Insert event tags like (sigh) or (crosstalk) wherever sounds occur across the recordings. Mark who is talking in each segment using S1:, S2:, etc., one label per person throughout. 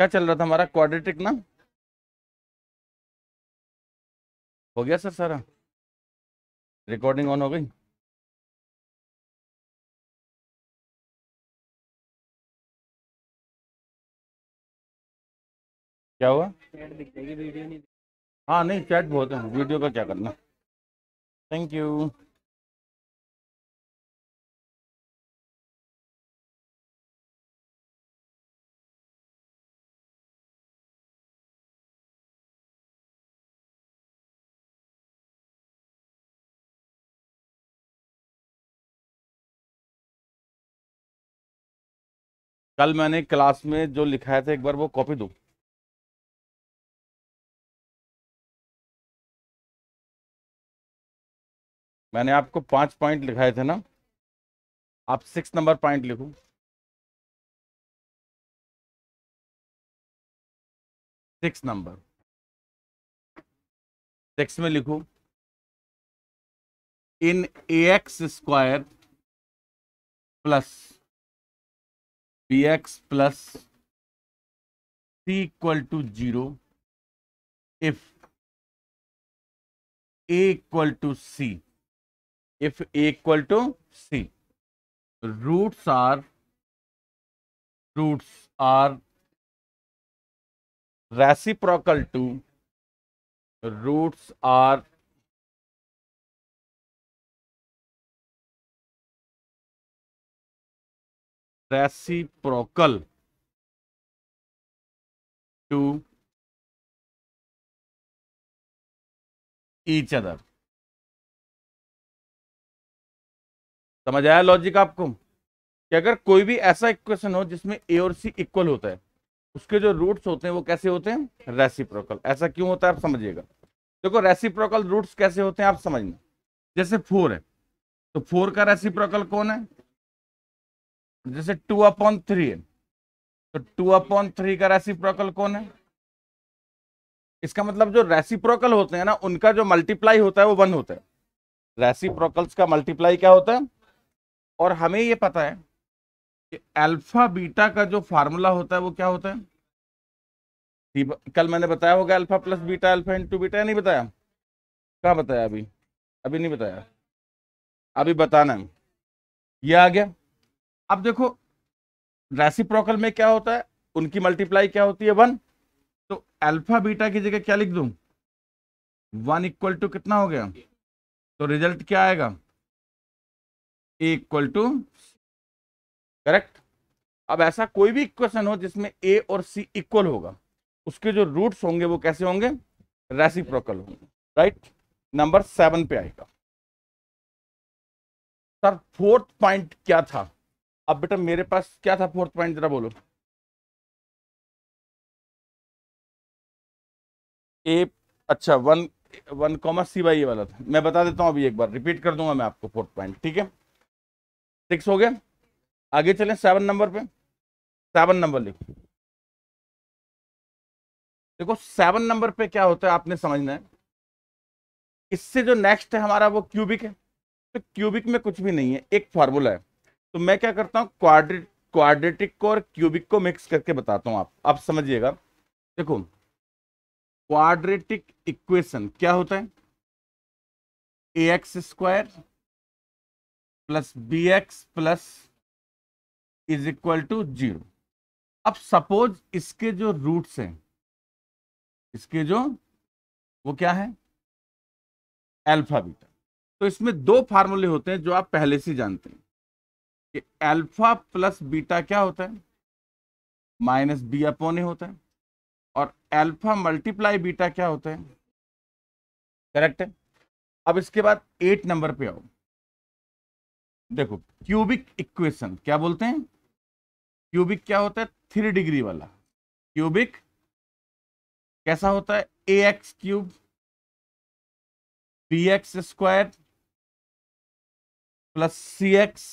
S1: क्या चल रहा था हमारा क्वाड्रेटिक ना हो गया सर सारा रिकॉर्डिंग ऑन हो गई क्या हुआ वीडियो नहीं हाँ नहीं चैट बहुत है वीडियो का क्या करना थैंक यू कल मैंने क्लास में जो लिखाया था एक बार वो कॉपी दो मैंने आपको पांच पॉइंट लिखाए थे ना आप सिक्स नंबर पॉइंट लिखो सिक्स नंबर सिक्स में लिखो in a x square plus p x plus c equal to zero if a equal to c if a equal to c roots are roots are reciprocal to roots are reciprocal to each other समझ आया logic आपको कि अगर कोई भी ऐसा equation हो जिसमें ए और सी इक्वल होता है
S2: उसके जो रूट्स होते हैं वो कैसे होते हैं रेसिप्रोकल ऐसा क्यों होता है आप समझिएगा देखो रेसिप्रोकल रूट्स कैसे होते हैं आप समझना जैसे फोर है तो फोर का रेसिप्रोकल कौन है जैसे टू अपॉन थ्री है तो टू अपॉन थ्री का रेसिप्रोकल कौन है इसका मतलब जो रेसिप्रोकल होते हैं ना उनका जो मल्टीप्लाई होता है वो वन होता है रेसिप्रोकल्स का मल्टीप्लाई क्या होता है और हमें ये पता है कि अल्फा बीटा का जो फार्मूला होता है वो क्या होता है कल मैंने बताया होगा alpha plus beta alpha into beta नहीं बताया कहाँ बताया अभी अभी नहीं बताया अभी बताना है ये आ गया अब देखो रेसिप्रोकल में क्या होता है उनकी मल्टीप्लाई क्या होती है वन तो अल्फा बीटा की जगह क्या लिख दू वन इक्वल टू कितना हो गया तो रिजल्ट क्या आएगा ए इक्वल टू करेक्ट अब ऐसा कोई भी क्वेश्चन हो जिसमें ए और सी इक्वल होगा उसके जो रूट्स होंगे वो कैसे होंगे रेसिप्रोकल होंगे राइट नंबर सेवन पे आएगा सर फोर्थ
S1: पॉइंट क्या था अब बेटा मेरे पास क्या था फोर्थ पॉइंट जरा बोलो ए अच्छा one
S2: one comma c by ये वाला था मैं बता देता हूं अभी एक बार रिपीट कर दूंगा मैं आपको फोर्थ पॉइंट ठीक है सिक्स हो गया आगे चलें सेवन नंबर पे सेवन नंबर लिखो देखो सेवन नंबर पे क्या होता है आपने समझना है इससे जो नेक्स्ट है हमारा वो क्यूबिक है तो क्यूबिक में कुछ भी नहीं है एक फार्मूला है तो मैं क्या करता हूँ क्वाड्रेट क्वाड्रेटिक को और क्यूबिक को मिक्स करके बताता हूँ आप अब समझिएगा देखो क्वाड्रेटिक इक्वेशन क्या होता है
S1: a x square plus b x plus is equal to zero अब सपोज
S2: इसके जो रूट्स हैं इसके जो वो क्या है अल्फा बीटा तो इसमें दो फार्मूले होते हैं जो आप पहले से जानते हैं कि अल्फा प्लस बीटा क्या होता है माइनस बी अपोन ए होता है और अल्फा मल्टीप्लाई बीटा क्या होता है करेक्ट है अब इसके बाद एट नंबर पे आओ देखो क्यूबिक इक्वेशन क्या बोलते हैं क्यूबिक क्या होता है थ्री डिग्री वाला
S1: क्यूबिक कैसा होता है a x cube b x square plus c x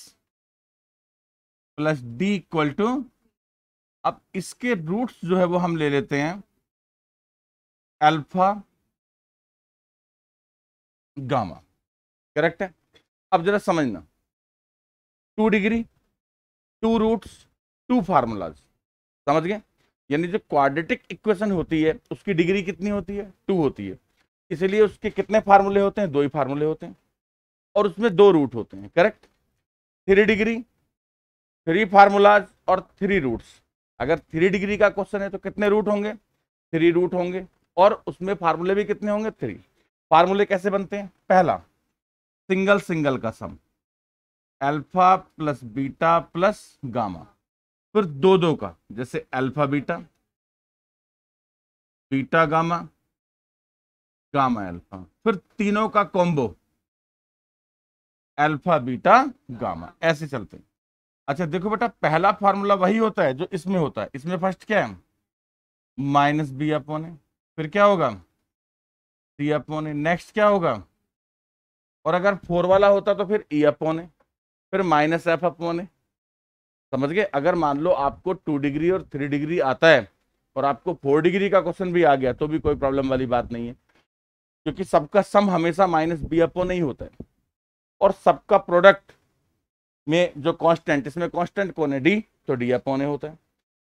S1: plus d equal to अब इसके रूट्स जो है वो हम ले लेते हैं अल्फा गामा करेक्ट है अब जरा समझना two degree two roots two formulas समझ गए
S2: यानी जो क्वाड्रेटिक इक्वेशन होती है उसकी डिग्री कितनी होती है टू होती है इसलिए उसके कितने फार्मूले होते हैं दो ही फार्मूले होते हैं और उसमें दो रूट होते हैं correct three degree three formulas और थ्री रूट्स अगर थ्री डिग्री का क्वेश्चन है तो कितने रूट होंगे थ्री रूट होंगे और उसमें फार्मूले भी कितने होंगे थ्री फार्मूले कैसे बनते हैं पहला सिंगल सिंगल का sum alpha plus beta plus gamma फिर दो दो का जैसे alpha beta
S1: beta gamma gamma alpha फिर तीनों का कॉम्बो अल्फा बीटा गामा
S2: ऐसे चलते हैं अच्छा देखो बेटा पहला फार्मूला वही होता है जो इसमें होता है इसमें फर्स्ट क्या है माइनस बी अपॉन फिर क्या होगा सी अपॉन नेक्स्ट क्या होगा और अगर फोर वाला होता तो फिर ई अपॉन फिर माइनस एफ अपॉन समझ गए अगर मान लो आपको टू डिग्री और थ्री डिग्री आता है और आपको फोर डिग्री का क्वेश्चन भी आ गया तो भी कोई प्रॉब्लम वाली बात नहीं है क्योंकि सबका सम हमेशा माइनस बी अपॉन नहीं होता है और सबका प्रोडक्ट में जो कांस्टेंट इसमें कांस्टेंट कौन है डी तो डी अपॉन ए होता है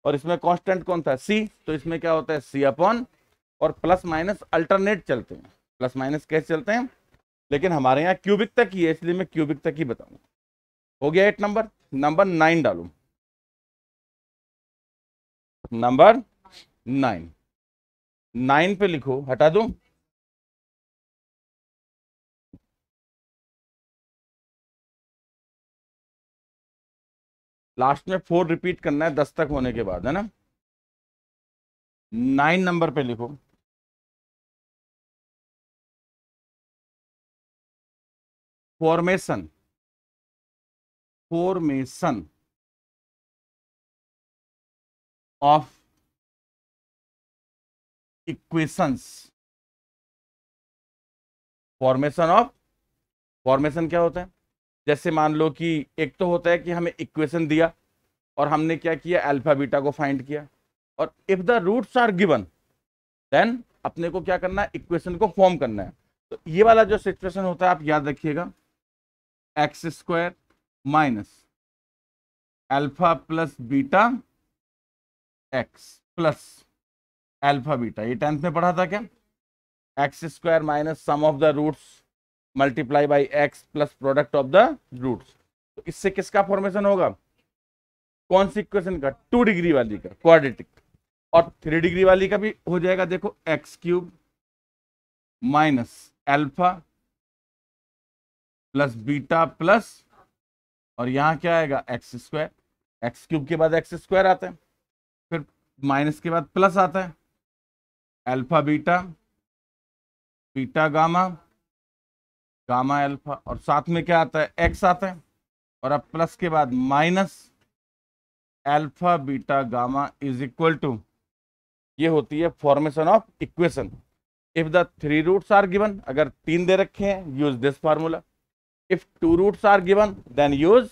S2: और इसमें कांस्टेंट कौन था सी तो इसमें क्या होता है सी अपॉन और प्लस माइनस अल्टरनेट चलते हैं प्लस माइनस कैसे चलते हैं लेकिन हमारे यहाँ क्यूबिक तक ही है इसलिए मैं क्यूबिक तक ही बताऊँ हो गया एट
S1: नंबर नंबर नाइन डालू नंबर नाइन नाइन पे लिखो हटा दो लास्ट में फोर रिपीट करना है दस तक होने के बाद है ना नाइन नंबर पे लिखो formation formation of equations formation of formation क्या होता है जैसे मान लो कि एक तो
S2: होता है कि हमें इक्वेशन दिया और हमने क्या किया अल्फा बीटा को फाइंड किया और if the roots are given then अपने को क्या करना है इक्वेशन को फॉर्म करना है तो ये वाला जो सिचुएशन होता है आप याद रखिएगा x square minus alpha plus beta x plus alpha beta ये टेंथ में पढ़ा था क्या x square minus sum of the roots multiply by x plus product of the roots तो इससे किसका फॉर्मेशन होगा इक्वेशन का टू डिग्री वाली का क्वाड्रेटिक और थ्री डिग्री वाली का भी हो जाएगा देखो x cube minus alpha plus beta plus और यहां क्या आएगा एक्स स्क्वायर एक्स क्यूब के बाद एक्स स्क्वायर आता है फिर माइनस के बाद प्लस आता है alpha beta beta gamma gamma alpha और साथ में क्या आता है एक्स आता है और अब प्लस के बाद minus alpha beta gamma is equal to ये होती है formation of equation if the three roots are given अगर तीन दे रखे हैं use this formula if two roots are given then use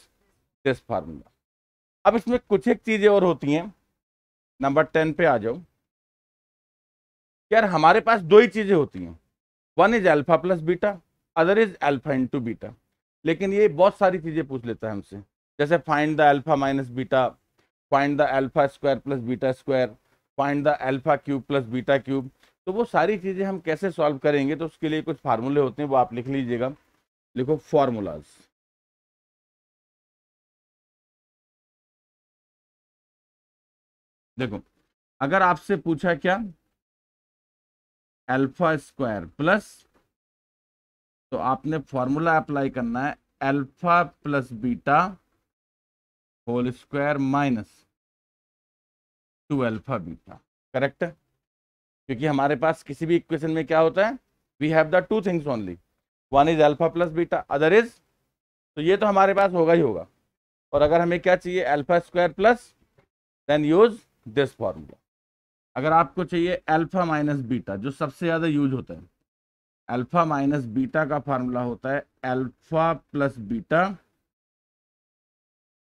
S2: this formula अब इसमें कुछ एक चीजें और होती हैं नंबर टेन पे आ जाओ यार हमारे पास दो ही चीजें होती हैं one is alpha plus beta other is into beta लेकिन ये बहुत सारी चीज़ें पूछ लेता है हमसे जैसे find the alpha minus beta find the alpha square plus beta square find the alpha cube plus beta cube तो वो सारी चीज़ें हम कैसे सॉल्व करेंगे तो उसके लिए कुछ फार्मूले
S1: होते हैं वो आप लिख लीजिएगा लिखो फार्मूलाज देखो अगर आपसे पूछा क्या अल्फा स्क्वायर प्लस
S2: तो आपने फॉर्मूला अप्लाई करना है alpha plus beta whole square minus two alpha beta correct क्योंकि हमारे पास किसी भी इक्वेशन में क्या होता है we have the two things only one is alpha plus beta other is तो ये तो हमारे पास होगा ही होगा और अगर हमें क्या चाहिए alpha square plus then use this formula अगर आपको चाहिए अल्फा माइनस बीटा जो सबसे ज़्यादा यूज होता है अल्फा माइनस बीटा का फार्मूला होता है alpha plus beta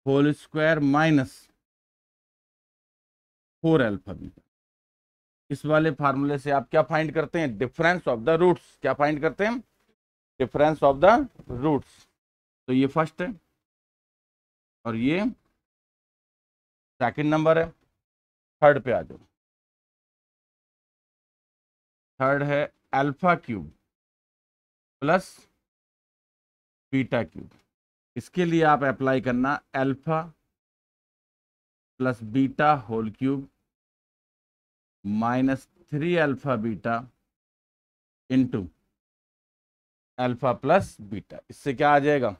S2: whole square minus four alpha beta इस वाले फार्मूले से आप क्या फाइंड करते हैं डिफरेंस ऑफ द रूट्स क्या फाइंड करते हैं
S1: डिफरेंस ऑफ द रूट्स तो ये फर्स्ट है और ये सेकंड नंबर है थर्ड पे आ जाओ थर्ड है alpha cube plus beta cube इसके लिए आप अप्लाई करना alpha plus beta whole cube minus three alpha beta into
S2: alpha plus beta इससे क्या आ जाएगा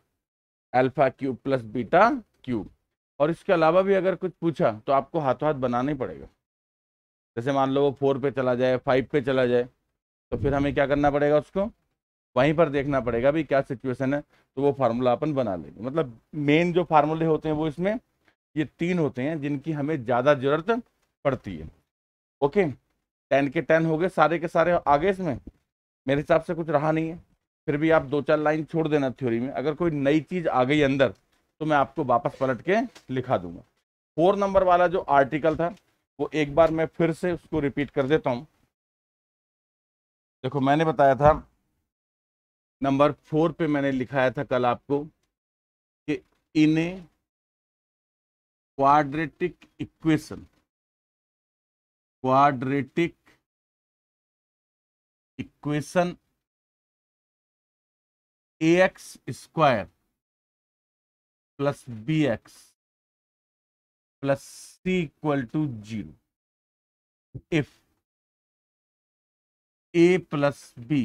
S2: alpha cube plus beta cube और इसके अलावा भी अगर कुछ पूछा तो आपको हाथों हाथ बनाना ही पड़ेगा जैसे मान लो वो फोर पे चला जाए फाइव पे चला जाए तो फिर हमें क्या करना पड़ेगा उसको वहीं पर देखना पड़ेगा भी क्या सिचुएशन है तो वो फार्मूला अपन बना लेंगे मतलब मेन जो फार्मूले होते हैं वो इसमें ये तीन होते हैं जिनकी हमें ज़्यादा ज़रूरत पड़ती है ओके टेन के टेन हो गए सारे के सारे आगे इसमें मेरे हिसाब से कुछ रहा नहीं है फिर भी आप दो चार लाइन छोड़ देना थ्योरी में अगर कोई नई चीज़ आ गई अंदर तो मैं आपको वापस पलट के लिखा दूंगा फोर नंबर वाला जो आर्टिकल था वो एक बार मैं फिर से उसको रिपीट कर देता हूँ देखो मैंने बताया था नंबर फोर पे मैंने लिखाया था कल आपको कि in a
S1: quadratic equation quadratic equation a x square plus b x plus c equal to zero if a plus b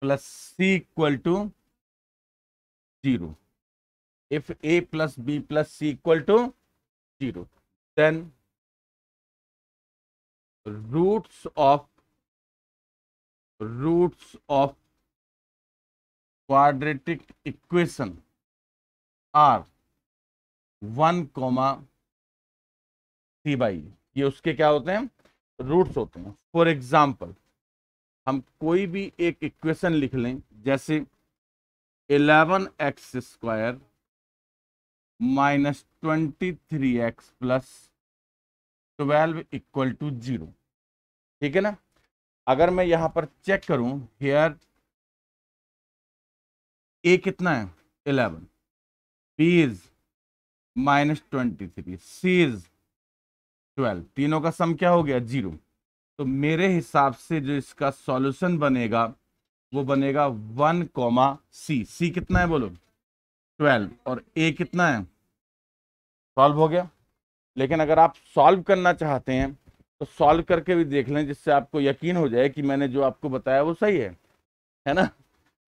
S1: plus c equal to zero if
S2: a plus b plus c equal to zero then
S1: roots of roots of quadratic equation are one comma c by ये उसके
S2: क्या होते हैं roots होते हैं for example हम कोई भी एक इक्वेशन लिख लें जैसे eleven x square minus twenty three x plus twelve equal to zero ठीक है ना अगर मैं यहां पर चेक करूं हेयर
S1: ए कितना है eleven b is minus twenty three c is twelve तीनों का
S2: सम क्या हो गया जीरो तो मेरे हिसाब से जो इसका सॉल्यूशन बनेगा वो बनेगा वन कॉमा सी सी कितना है बोलो ट्वेल्व और ए कितना है सॉल्व हो गया लेकिन अगर आप सॉल्व करना चाहते हैं तो सॉल्व करके भी देख लें जिससे आपको यकीन हो जाए कि मैंने जो आपको बताया वो सही है है ना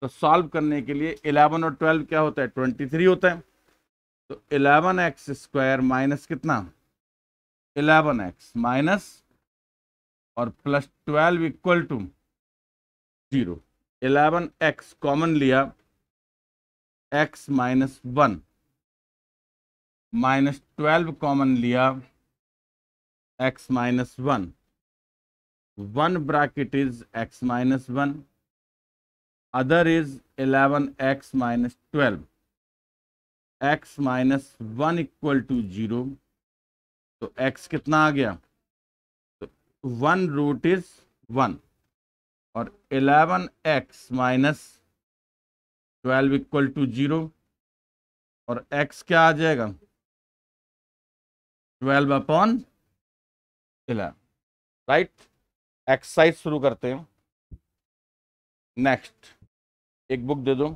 S2: तो सॉल्व करने के लिए 11 और 12 क्या होता है 23 होता है तो 11x एक्स स्क्वायर माइनस कितना 11x एक्स माइनस और plus twelve equal to zero eleven x common लिया x minus one minus twelve common लिया x minus one one bracket is x minus one other is eleven x minus twelve x minus one equal to zero तो x कितना आ गया one root is one और eleven
S1: x minus twelve equal to zero और x क्या आ जाएगा twelve upon eleven right exercise शुरू करते हैं नेक्स्ट एक बुक दे दो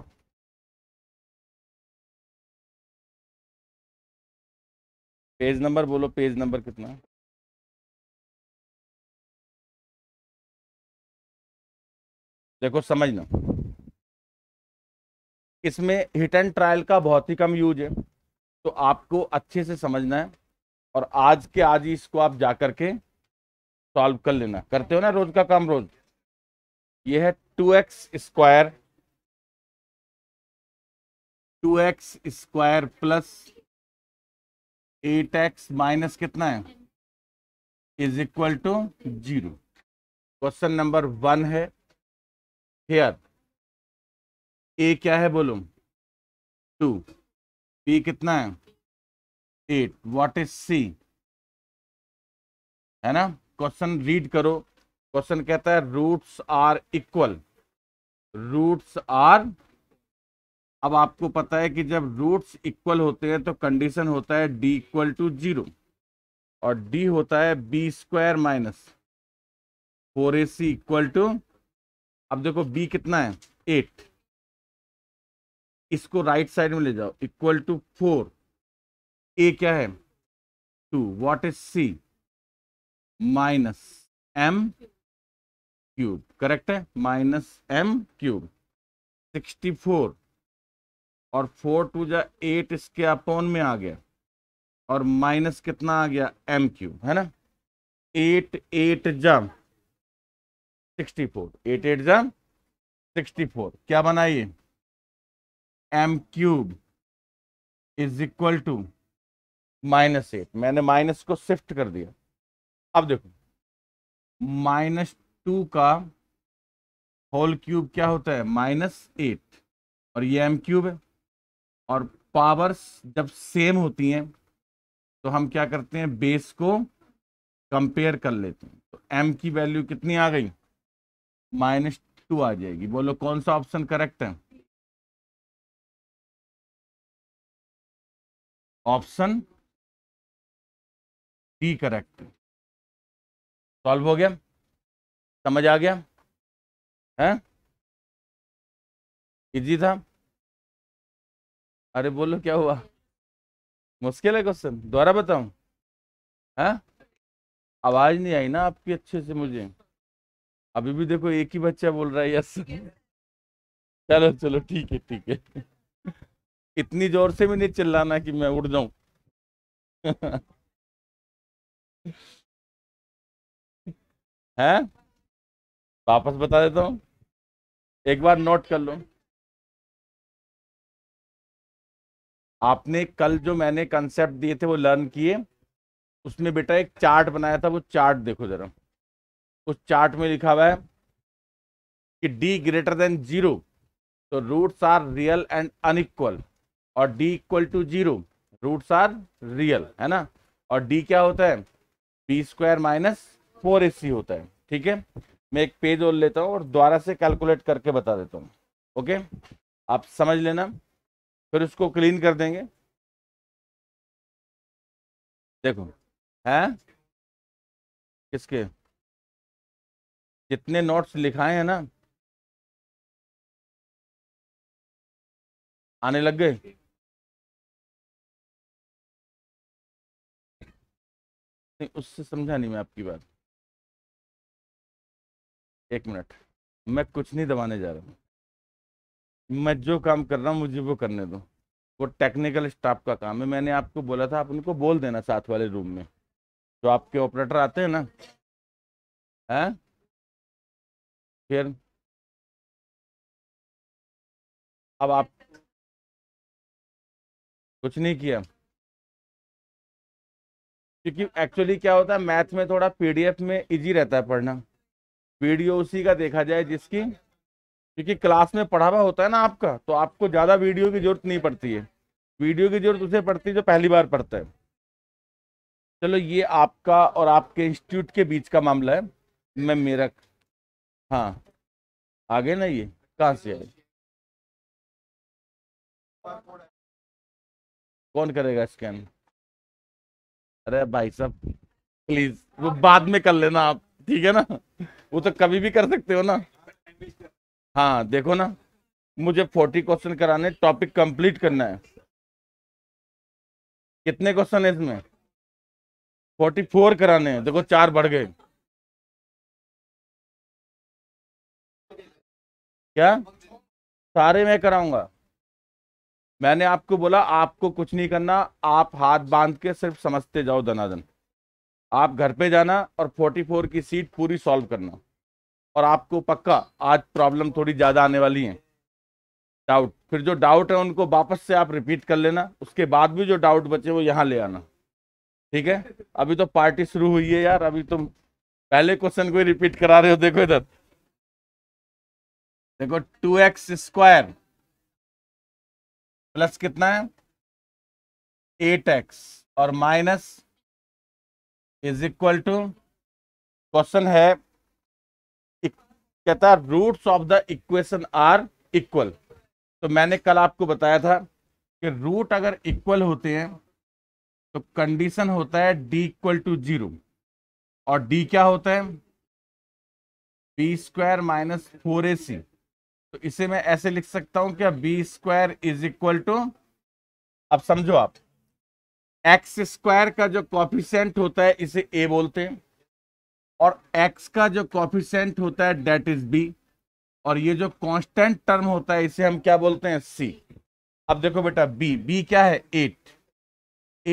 S1: पेज नंबर बोलो पेज नंबर कितना है देखो समझना इसमें हिट एंड ट्रायल का बहुत ही कम यूज है
S2: तो आपको अच्छे से समझना है और आज के आज ही इसको आप जा करके के
S1: सॉल्व कर लेना करते हो ना रोज का काम रोज ये है two x square two x square plus eight x minus कितना है is equal to zero question number one है हेयर ए क्या है बोलो टू पी कितना है एट व्हाट इज सी है
S2: ना क्वेश्चन रीड करो क्वेश्चन कहता है roots are equal roots are अब आपको पता है कि जब रूट्स इक्वल होते हैं तो कंडीशन होता है डी इक्वल टू जीरो और डी होता है B square minus four A c equal to अब देखो बी कितना
S1: है एट इसको राइट साइड में ले जाओ इक्वल टू फोर ए क्या है two what is c
S2: minus m cube correct है minus m cube sixty four और फोर टू जा एट इसके अपोन में आ गया और माइनस कितना आ गया एम क्यूब है ना एट एट जा सिक्सटी फोर एट एट जा सिक्सटी फोर क्या बनाइए m cube is equal to minus eight मैंने माइनस को शिफ्ट कर दिया अब देखो माइनस टू का होल क्यूब क्या होता है माइनस एट और ये एम क्यूब है और पावर्स जब सेम होती हैं तो हम क्या करते हैं बेस को कंपेयर कर लेते हैं तो एम की वैल्यू कितनी आ गई माइनस टू आ जाएगी बोलो
S1: कौन सा ऑप्शन करेक्ट है ऑप्शन डी करेक्ट सॉल्व हो गया समझ आ गया है इजी था अरे बोलो क्या हुआ मुश्किल है क्वेश्चन दोबारा बताऊं है आवाज
S2: नहीं आई ना आपकी अच्छे से मुझे अभी भी देखो एक ही बच्चा बोल रहा है यस चलो चलो ठीक है ठीक है इतनी जोर से भी नहीं चिल्लाना
S1: कि मैं उड़ जाऊं हैं वापस बता देता हूँ एक बार नोट कर लो आपने
S2: कल जो मैंने कंसेप्ट दिए थे वो लर्न किए उसमें बेटा एक चार्ट बनाया था वो चार्ट देखो जरा उस तो चार्ट में लिखा हुआ है कि d ग्रेटर देन जीरो तो roots are real and unequal और d equal to zero roots are real है ना और d क्या होता है बी स्क्वायर माइनस फोर ए सी होता है ठीक है मैं एक पेज और लेता हूँ और दोबारा से कैलकुलेट करके बता
S1: देता हूँ ओके आप समझ लेना फिर उसको क्लीन कर देंगे देखो हैं किसके जितने नोट्स लिखाए हैं ना आने लग गए नहीं उससे समझा नहीं मैं आपकी बात एक मिनट मैं कुछ नहीं दबाने जा रहा हूँ
S2: मैं जो काम कर रहा हूँ मुझे वो करने दो वो टेक्निकल स्टाफ का काम है मैंने आपको बोला था आप उनको बोल देना साथ वाले रूम में तो आपके ऑपरेटर आते हैं ना
S1: हैं फिर अब आप कुछ नहीं किया क्योंकि एक्चुअली क्या होता है मैथ में थोड़ा
S2: पीडीएफ में इजी रहता है पढ़ना वीडियो उसी का देखा जाए जिसकी क्योंकि क्लास में पढ़ावा होता है ना आपका तो आपको ज़्यादा वीडियो की जरूरत नहीं पड़ती है वीडियो की जरूरत उसे पड़ती है जो पहली बार पढ़ता है चलो ये आपका और आपके इंस्टीट्यूट
S1: के बीच का मामला है मैं मेरा हाँ आगे ना ये कहाँ से आए कौन करेगा स्कैन अरे भाई साहब प्लीज वो बाद
S2: में कर लेना आप ठीक है ना वो तो कभी भी कर सकते हो ना हाँ देखो ना मुझे फोर्टी क्वेश्चन कराने टॉपिक कंप्लीट करना है
S1: कितने क्वेश्चन है इसमें फोर्टी फोर कराने हैं देखो चार बढ़ गए क्या सारे मैं कराऊंगा मैंने आपको बोला आपको कुछ नहीं
S2: करना आप हाथ बांध के सिर्फ समझते जाओ धनाधन आप घर पे जाना और 44 की सीट पूरी सॉल्व करना और आपको पक्का आज प्रॉब्लम थोड़ी ज़्यादा आने वाली है डाउट फिर जो डाउट है उनको वापस से आप रिपीट कर लेना उसके बाद भी जो डाउट बचे वो यहाँ ले आना ठीक है अभी तो पार्टी शुरू हुई है यार अभी तुम
S1: पहले क्वेश्चन को रिपीट करा रहे हो देखो इधर देखो टू एक्स स्क्वायर प्लस कितना है एट एक्स और minus is equal to
S2: question है कहता roots of the equation are equal तो मैंने कल आपको बताया था कि रूट अगर इक्वल होते हैं तो कंडीशन होता है डी इक्वल टू जीरो और डी क्या होता है बी स्क्वायर माइनस फोर ए सी तो इसे मैं ऐसे लिख सकता हूं क्या b square is equal to अब समझो आप एक्स स्क्वायर का जो कॉफिशेंट होता है इसे ए बोलते हैं और एक्स का जो कॉफिशेंट होता है डेट इज बी और ये जो कांस्टेंट टर्म होता है इसे हम क्या बोलते हैं सी अब देखो बेटा बी बी क्या है एट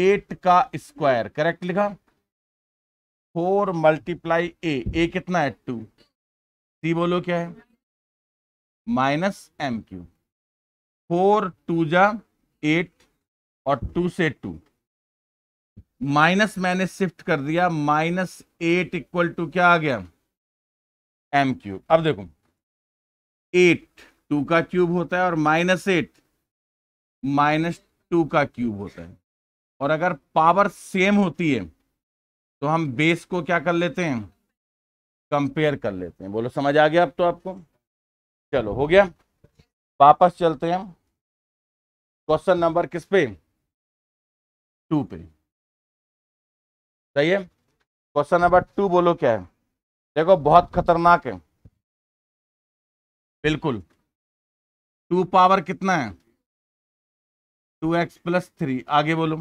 S2: एट का स्क्वायर करेक्ट लिखा फोर मल्टीप्लाई ए ए कितना है टू सी बोलो क्या है minus m cube four two जा एट और टू से टू माइनस मैंने शिफ्ट कर दिया माइनस एट इक्वल टू क्या आ गया एम क्यूब अब देखो एट टू का क्यूब होता है और माइनस एट माइनस टू का क्यूब होता है और अगर पावर सेम होती है तो हम बेस को क्या कर लेते हैं कंपेयर कर लेते हैं बोलो समझ आ गया अब तो आपको चलो हो गया
S1: वापस चलते हैं क्वेश्चन नंबर किस पे टू पे सही है क्वेश्चन नंबर टू बोलो क्या है देखो बहुत खतरनाक है बिल्कुल टू पावर कितना है टू एक्स प्लस थ्री आगे बोलो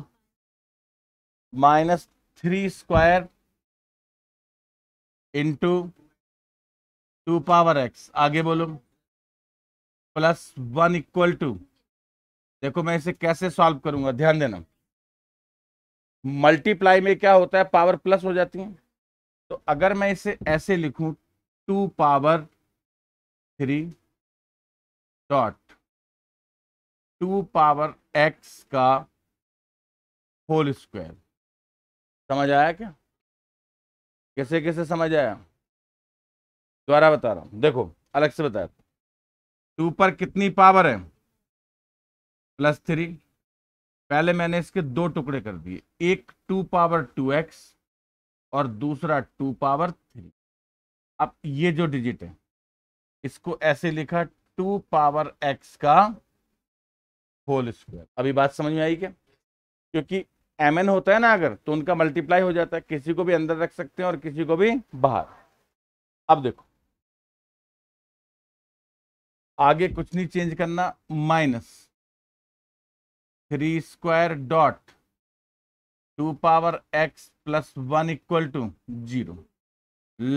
S1: minus three square into two power x आगे बोलो
S2: प्लस वन इक्वल टू देखो मैं इसे कैसे सॉल्व करूंगा ध्यान देना मल्टीप्लाई में क्या होता है पावर प्लस हो जाती है तो अगर मैं इसे ऐसे लिखूं two power three
S1: dot two power x का होल स्क्वायर समझ आया क्या कैसे कैसे समझ आया दोबारा बता रहा हूं देखो अलग से बताया
S2: टू पर कितनी पावर है प्लस थ्री पहले मैंने इसके दो टुकड़े कर दिए एक टू पावर टू एक्स और दूसरा टू पावर थ्री अब ये जो डिजिट है इसको ऐसे लिखा टू पावर एक्स का होल स्क्वायर अभी बात समझ में आई क्या क्योंकि एम एन होता है ना अगर तो उनका मल्टीप्लाई हो जाता है किसी को भी अंदर रख सकते हैं और किसी को
S1: भी बाहर अब देखो आगे कुछ नहीं चेंज करना minus three square
S2: dot two power x plus one equal to zero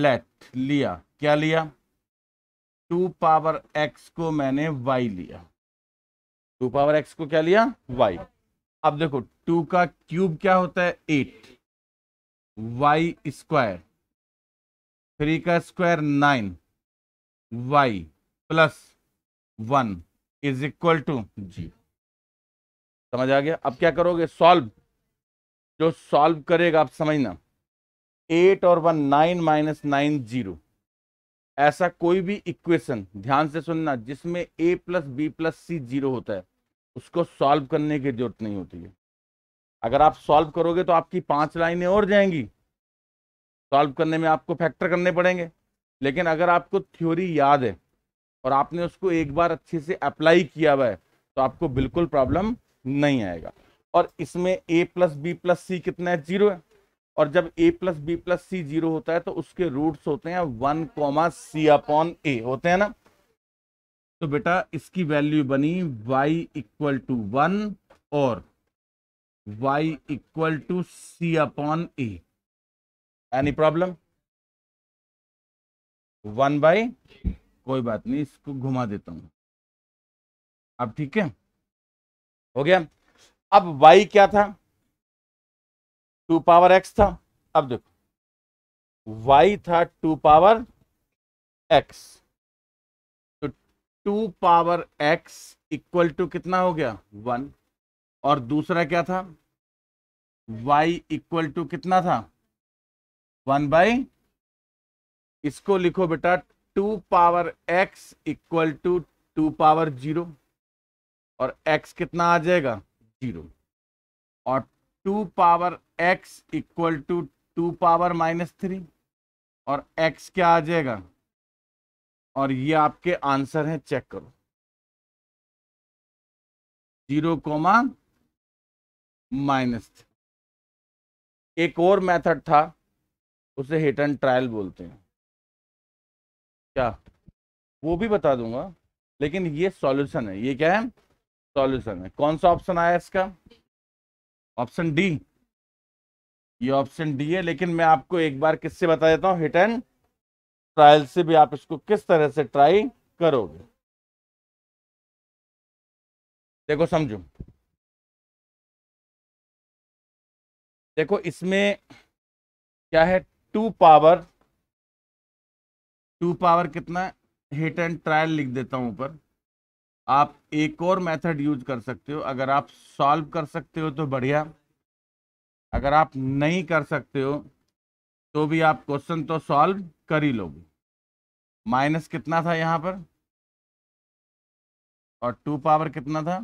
S2: let लिया क्या लिया टू पावर एक्स को मैंने वाई लिया टू पावर एक्स को क्या लिया वाई अब देखो टू का क्यूब क्या होता है एट वाई स्क्वायर थ्री का square nine y plus one is equal to जी समझ आ गया अब क्या करोगे सॉल्व जो सॉल्व करेगा आप समझना एट और one nine minus nine zero ऐसा कोई भी इक्वेशन ध्यान से सुनना जिसमें a plus b plus c zero होता है उसको सॉल्व करने की जरूरत नहीं होती है अगर आप सॉल्व करोगे तो आपकी पांच लाइनें और जाएंगी सॉल्व करने में आपको फैक्टर करने पड़ेंगे लेकिन अगर आपको थ्योरी याद है और आपने उसको एक बार अच्छे से अप्लाई किया हुआ है तो आपको बिल्कुल प्रॉब्लम नहीं आएगा और इसमें a plus b plus c कितना है जीरो है और जब a plus b plus c zero होता है तो उसके रूट्स होते हैं one comma c upon a होते हैं ना तो बेटा इसकी वैल्यू बनी वाई इक्वल टू वन और y equal to c upon a any problem
S1: one by कोई बात नहीं इसको घुमा देता हूं अब ठीक है हो गया अब वाई क्या था टू पावर एक्स था अब देखो वाई था टू पावर एक्स तो two
S2: power x equal to कितना हो गया वन और दूसरा क्या था वाई इक्वल टू कितना था वन बाई इसको लिखो बेटा two power x equal to two power zero और एक्स कितना आ जाएगा जीरो और two power x equal to two power minus three
S1: और एक्स क्या आ जाएगा और ये आपके आंसर हैं चेक करो जीरो कोमा माइनस एक और मेथड था उसे हिट एंड
S2: ट्रायल बोलते हैं क्या वो भी बता दूंगा लेकिन ये सॉल्यूशन है ये क्या है सॉल्यूशन है कौन सा ऑप्शन आया इसका ऑप्शन डी ये ऑप्शन डी है लेकिन मैं आपको एक बार किससे बता देता
S1: हूँ हिट एंड ट्रायल से भी आप इसको किस तरह से ट्राई करोगे देखो समझो देखो इसमें क्या है टू पावर टू पावर कितना हिट एंड ट्रायल लिख देता हूँ ऊपर
S2: आप एक और मेथड यूज कर सकते हो अगर आप सॉल्व कर सकते हो तो बढ़िया अगर आप नहीं कर सकते हो तो भी आप क्वेश्चन
S1: तो सॉल्व कर ही लोगे माइनस कितना था यहाँ पर और टू पावर कितना था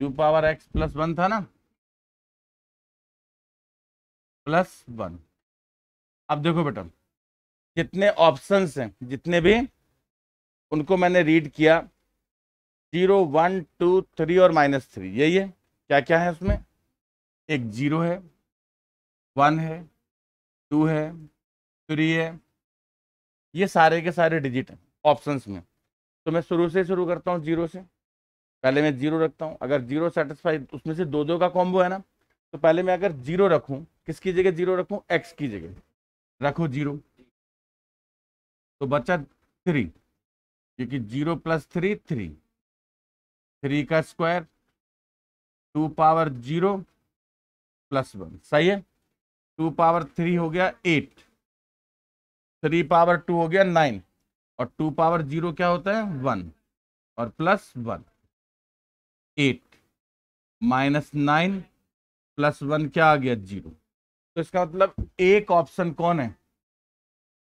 S1: two power x plus one था ना प्लस वन अब देखो बेटा जितने ऑप्शंस
S2: हैं जितने भी उनको मैंने रीड किया जीरो वन टू थ्री और माइनस थ्री यही है क्या क्या है उसमें एक जीरो है वन है टू है थ्री है ये सारे के सारे डिजिट हैं ऑप्शंस में तो मैं शुरू से शुरू करता हूँ जीरो से पहले मैं जीरो रखता हूँ अगर जीरो सेटिस्फाई उसमें से दो दो का कॉम्बो है ना तो पहले मैं अगर जीरो रखूँ किसकी जगह जीरो रखूँ एक्स की जगह रखो जीरो तो बच्चा थ्री क्योंकि zero plus three three three का square two power zero plus one सही है टू पावर थ्री हो गया एट थ्री पावर टू हो गया नाइन और टू पावर जीरो क्या होता है वन और plus one eight minus nine plus one क्या आ गया जीरो तो इसका मतलब एक ऑप्शन कौन है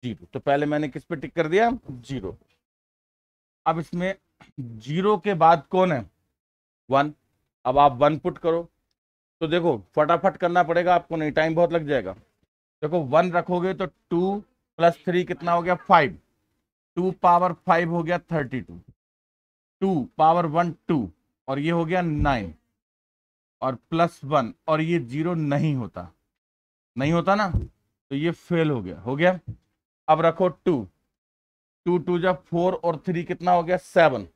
S2: जीरो तो पहले मैंने किस पे टिक कर दिया जीरो अब इसमें जीरो के बाद कौन है वन अब आप वन पुट करो तो देखो फटाफट करना पड़ेगा आपको नहीं टाइम बहुत लग जाएगा देखो वन रखोगे तो टू प्लस थ्री कितना हो गया फाइव टू पावर फाइव हो गया thirty two two power one two और ये हो गया नाइन और प्लस वन और ये जीरो नहीं होता नहीं होता ना तो ये फेल हो गया हो गया अब रखो टू टू टू जब फोर और थ्री कितना हो गया सेवन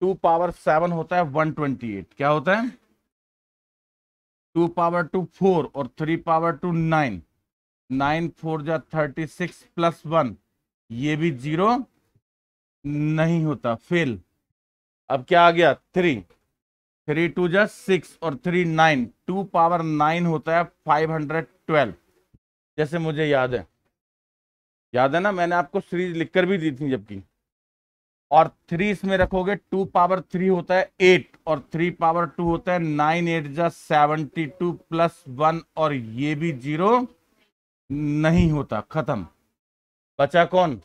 S2: टू पावर सेवन होता है वन ट्वेंटी एट क्या होता है टू पावर टू फोर और three power two nine nine four जा थर्टी सिक्स प्लस वन ये भी जीरो नहीं होता फेल अब क्या आ गया थ्री थ्री टू जा सिक्स और three nine two power nine होता है फाइव हंड्रेड ट्वेल्व जैसे मुझे याद है याद है ना मैंने आपको सीरीज लिखकर भी दी थी जबकि और थ्री इसमें रखोगे टू पावर थ्री होता है एट और थ्री पावर टू होता है नाइन एट जा सेवेंटी टू प्लस वन और ये भी जीरो नहीं होता खत्म बचा कौन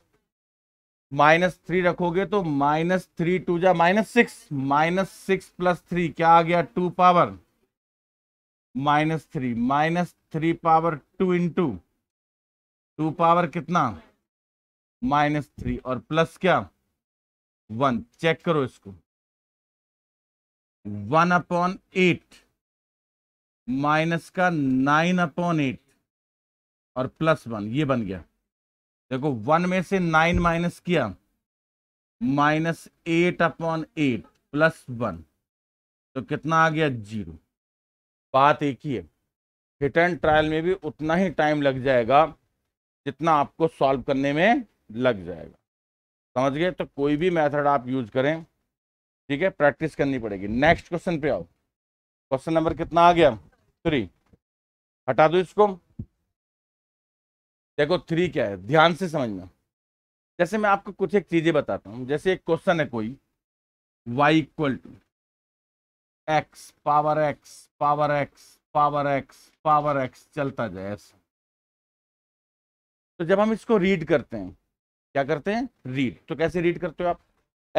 S2: माइनस थ्री रखोगे तो माइनस थ्री टू जा minus six minus six plus three क्या आ गया two power minus three minus three power two into two power कितना माइनस थ्री और प्लस क्या वन चेक करो इसको वन अपॉन एट माइनस का नाइन अपॉन एट और प्लस वन ये बन गया देखो वन में से नाइन माइनस किया minus eight upon eight plus one तो कितना आ गया जीरो बात एक ही है हिट एंड ट्रायल में भी उतना ही टाइम लग जाएगा जितना आपको सॉल्व करने में लग जाएगा समझ गए तो कोई भी मेथड आप यूज करें ठीक है प्रैक्टिस करनी पड़ेगी नेक्स्ट क्वेश्चन पे आओ क्वेश्चन नंबर कितना आ गया थ्री हटा दो इसको देखो थ्री क्या है ध्यान से समझना जैसे मैं आपको कुछ एक चीज़ें बताता हूँ जैसे एक क्वेश्चन है कोई y equal to x power x power x power x power x चलता जाए ऐसा तो जब हम इसको रीड करते हैं क्या करते हैं रीड तो कैसे रीड करते हो आप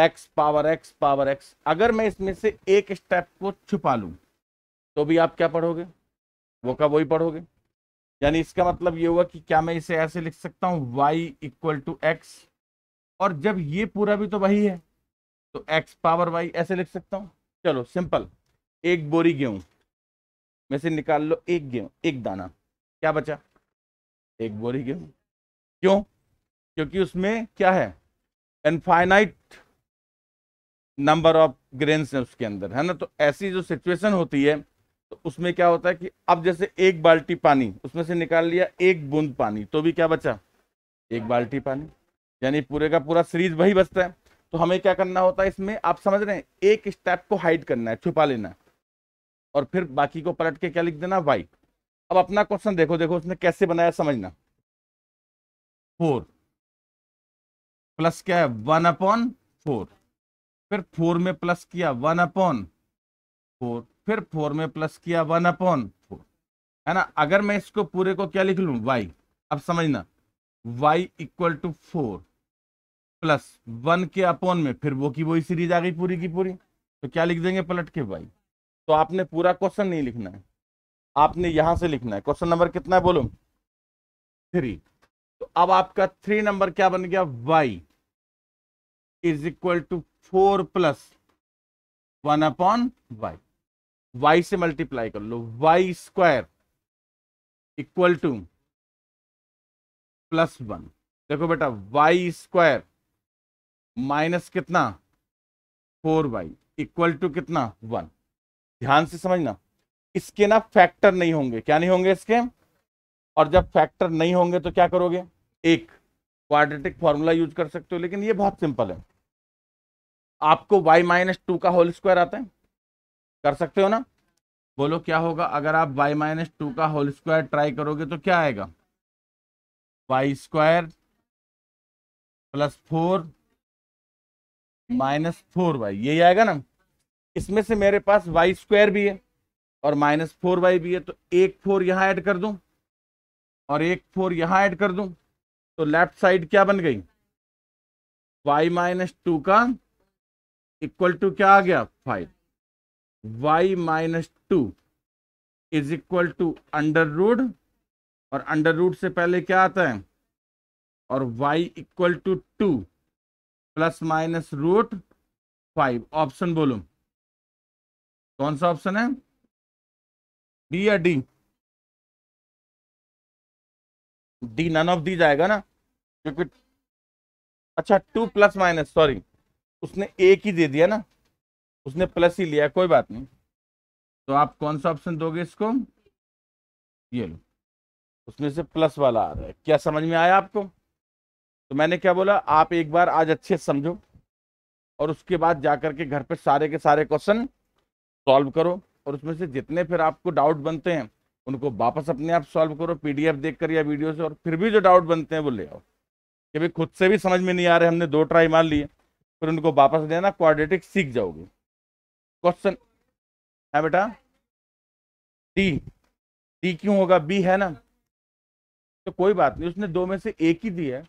S2: x power x power x अगर मैं इसमें से एक स्टेप को छुपा लूं तो भी आप क्या पढ़ोगे वो का वही पढ़ोगे यानी इसका मतलब ये हुआ कि क्या मैं इसे ऐसे लिख सकता हूँ वाई इक्वल टू एक्स और जब ये पूरा भी तो वही है तो एक्स पावर वाई ऐसे लिख सकता हूँ चलो सिंपल एक बोरी गेहूँ में से निकाल लो एक गेहूँ एक दाना क्या बचा एक बोरी गेहूँ क्यों क्योंकि उसमें क्या है इनफाइनाइट नंबर ऑफ ग्रेन्स है उसके अंदर है ना तो ऐसी जो सिचुएशन होती है तो उसमें क्या होता है कि अब जैसे एक बाल्टी पानी उसमें से निकाल लिया एक बूंद पानी तो भी क्या बचा एक बाल्टी पानी यानी पूरे का पूरा सीरीज वही बचता है तो हमें क्या करना होता है इसमें आप समझ रहे हैं एक स्टेप को हाइड करना है छुपा लेना और फिर बाकी को पलट के क्या लिख देना वाई अब अपना क्वेश्चन देखो देखो उसने कैसे बनाया समझना फोर प्लस क्या है वन अपॉन फोर फिर फोर में प्लस किया वन अपॉन फोर फिर फोर में प्लस किया वन अपॉन फोर है ना अगर मैं इसको पूरे को क्या लिख लू वाई अब समझना y equal to four plus one के अपॉन में फिर वो की वही सीरीज आ गई पूरी की पूरी तो क्या लिख देंगे पलट के वाई तो आपने पूरा क्वेश्चन नहीं लिखना है आपने यहां से लिखना है क्वेश्चन नंबर कितना है बोलो थ्री तो अब आपका थ्री नंबर क्या बन गया y is equal to four plus one upon y y से मल्टीप्लाई कर लो y square equal to plus one देखो बेटा वाई स्क्वायर माइनस कितना फोर वाई इक्वल टू कितना वन ध्यान से समझना इसके ना फैक्टर नहीं होंगे क्या नहीं होंगे इसके और जब फैक्टर नहीं होंगे तो क्या करोगे एक क्वाड्रेटिक फॉर्मूला यूज कर सकते हो लेकिन ये बहुत सिंपल है आपको y माइनस टू का होल स्क्वायर आता है कर सकते हो ना बोलो क्या होगा अगर आप वाई माइनस टू का होल स्क्वायर ट्राई करोगे तो क्या आएगा y square plus four minus four y यही आएगा ना इसमें से मेरे पास वाई स्क्वायर भी है और माइनस फोर वाई भी है तो एक फोर यहाँ ऐड कर दूं और एक फोर यहाँ ऐड कर दूं तो लेफ्ट साइड क्या बन गई वाई माइनस टू का इक्वल टू क्या आ गया five y minus two is equal to under root और अंडर रूट से पहले क्या आता है और y equal to two
S1: plus minus root five option बोलो कौन सा ऑप्शन है बी या D D none of the जाएगा ना क्योंकि
S2: अच्छा टू प्लस माइनस सॉरी उसने एक ही दे दिया ना उसने प्लस ही लिया कोई बात नहीं तो आप कौन सा ऑप्शन दोगे इसको ये लो उसमें से प्लस वाला आ रहा है क्या समझ में आया आपको तो मैंने क्या बोला आप एक बार आज अच्छे समझो और उसके बाद जा करके घर पे सारे के सारे क्वेश्चन सॉल्व करो और उसमें से जितने फिर आपको डाउट बनते हैं उनको वापस अपने आप सॉल्व करो पीडीएफ देख कर या वीडियो से और फिर भी जो डाउट बनते हैं वो ले आओ कि भाई खुद से भी समझ में नहीं आ रहे हमने दो ट्राई मार लिए फिर उनको वापस लेना क्वाड्रेटिक सीख जाओगे क्वेश्चन
S1: है बेटा डी डी क्यों होगा बी है ना तो कोई बात नहीं उसने दो में से एक ही दी है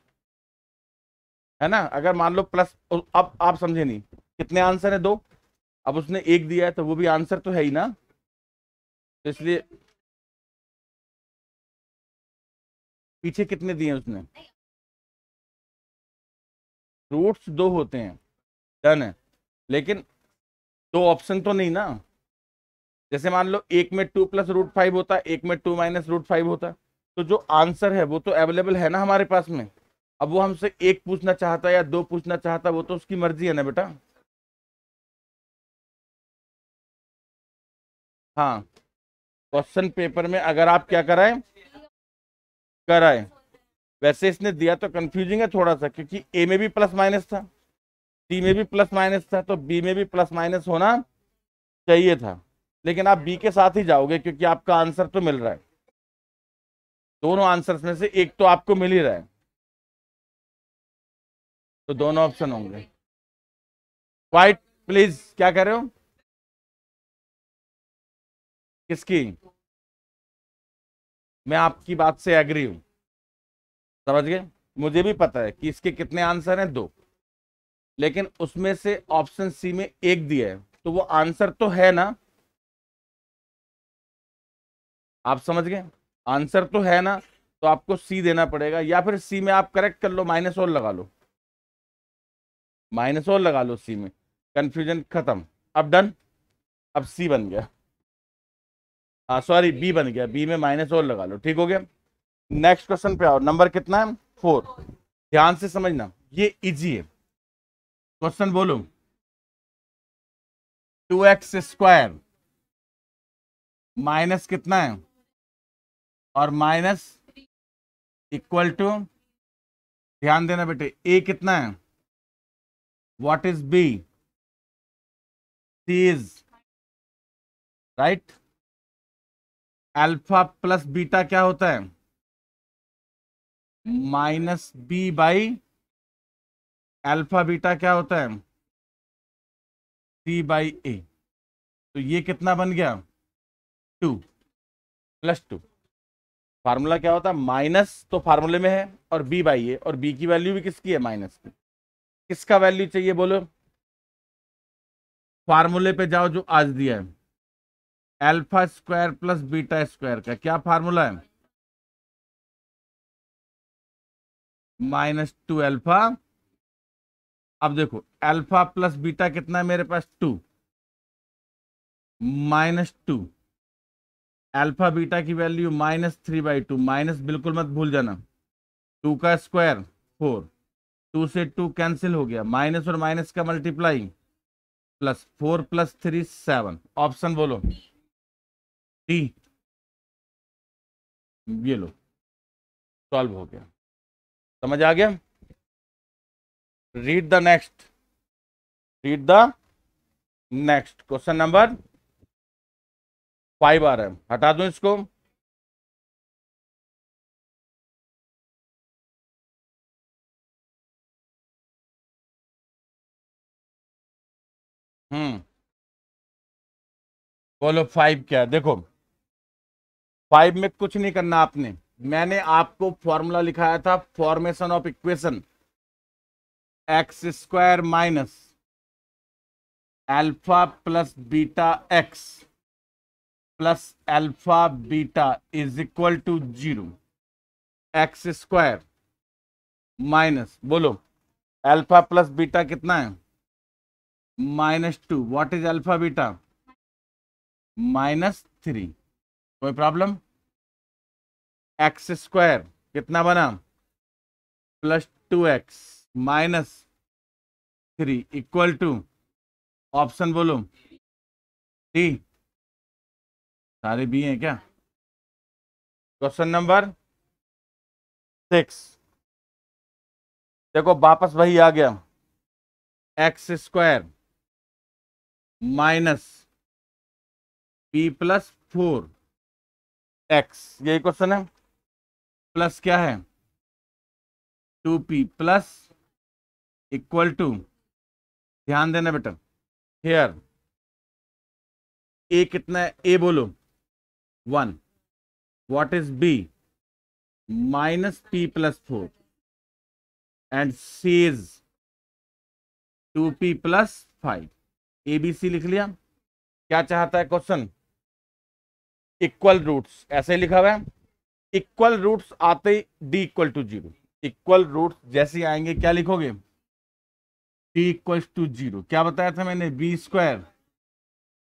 S2: है ना अगर मान लो प्लस अब आप समझे नहीं कितने आंसर है दो अब उसने एक दिया
S1: है तो वो भी आंसर तो है ही ना तो इसलिए पीछे कितने दिए उसने रूट्स दो होते हैं डन है लेकिन दो ऑप्शन तो
S2: नहीं ना जैसे मान लो एक में टू प्लस रूट फाइव होता है एक में टू माइनस रूट फाइव होता तो जो आंसर है वो तो अवेलेबल है ना हमारे पास में अब वो हमसे एक पूछना चाहता
S1: या दो पूछना चाहता वो तो उसकी मर्जी है ना बेटा हाँ क्वेश्चन पेपर में अगर आप क्या कराएं
S2: कराएं वैसे इसने दिया तो कंफ्यूजिंग है थोड़ा सा क्योंकि ए में भी प्लस माइनस था सी में भी प्लस माइनस था तो बी में भी प्लस माइनस होना चाहिए था लेकिन आप बी के साथ ही जाओगे क्योंकि आपका आंसर तो मिल रहा है
S1: दोनों आंसर्स में से एक तो आपको मिल ही रहा है तो दोनों ऑप्शन होंगे क्वाइट प्लीज क्या कर रहे हो किसकी मैं आपकी बात से एग्री हूं समझ गए मुझे भी पता है कि इसके कितने आंसर
S2: हैं दो लेकिन उसमें से ऑप्शन सी में एक दिया है तो वो आंसर तो है ना आप समझ गए आंसर तो है ना तो आपको सी देना पड़ेगा या फिर सी में आप करेक्ट कर लो माइनस और लगा लो माइनस और लगा लो सी में कंफ्यूजन खत्म अब डन अब सी बन गया हाँ सॉरी बी बन गया बी में माइनस और लगा लो ठीक हो गया नेक्स्ट क्वेश्चन पे आओ नंबर कितना है फोर ध्यान से समझना ये
S1: इजी है क्वेश्चन बोलू टू एक्स स्क्वायर माइनस कितना है और माइनस इक्वल टू ध्यान देना बेटे ए कितना है what is B C is right alpha plus beta क्या होता है minus B by alpha beta क्या होता है सी बाई ए तो ये कितना बन गया टू प्लस टू
S2: फार्मूला क्या होता है माइनस तो फार्मूले में है और बी बाई ए और बी की वैल्यू भी किसकी है माइनस की किसका वैल्यू चाहिए बोलो फार्मूले पे जाओ जो आज
S1: दिया है alpha square plus beta square का क्या फार्मूला है माइनस टू अल्फा अब देखो अल्फा प्लस बीटा कितना है मेरे पास two
S2: minus two alpha beta की value minus three by two minus बिल्कुल मत भूल जाना टू का स्क्वायर फोर टू से टू कैंसिल हो गया माइनस और माइनस का multiply plus four plus three seven
S1: option बोलो टी ये लो सॉल्व हो गया समझ आ गया read the next read the next question number five आ रहा है हटा दूं इसको हम्म बोलो फाइव क्या है देखो फाइव में कुछ नहीं करना
S2: आपने मैंने आपको फॉर्मूला लिखाया था formation of equation x square minus alpha plus beta x plus alpha beta is equal to zero x square minus बोलो एल्फा प्लस बीटा कितना है minus two what is alpha beta minus three कोई problem x square कितना बना plus two x minus
S1: three equal to option बोलो D सारे B हैं क्या क्वेश्चन नंबर सिक्स देखो वापस वही आ गया x square minus P plus four x यही क्वेश्चन है प्लस क्या है two P plus equal to ध्यान देना बेटा हेयर ए कितना है ए बोलो one what is B
S2: minus P plus four and C is two P plus five A B C लिख लिया क्या चाहता है क्वेश्चन इक्वल रूट्स ऐसे लिखा हुआ है इक्वल रूट्स आते ही D equal to zero equal roots जैसे आएंगे क्या लिखोगे टी इक्वल टू जीरो क्या बताया था मैंने बी स्क्वायर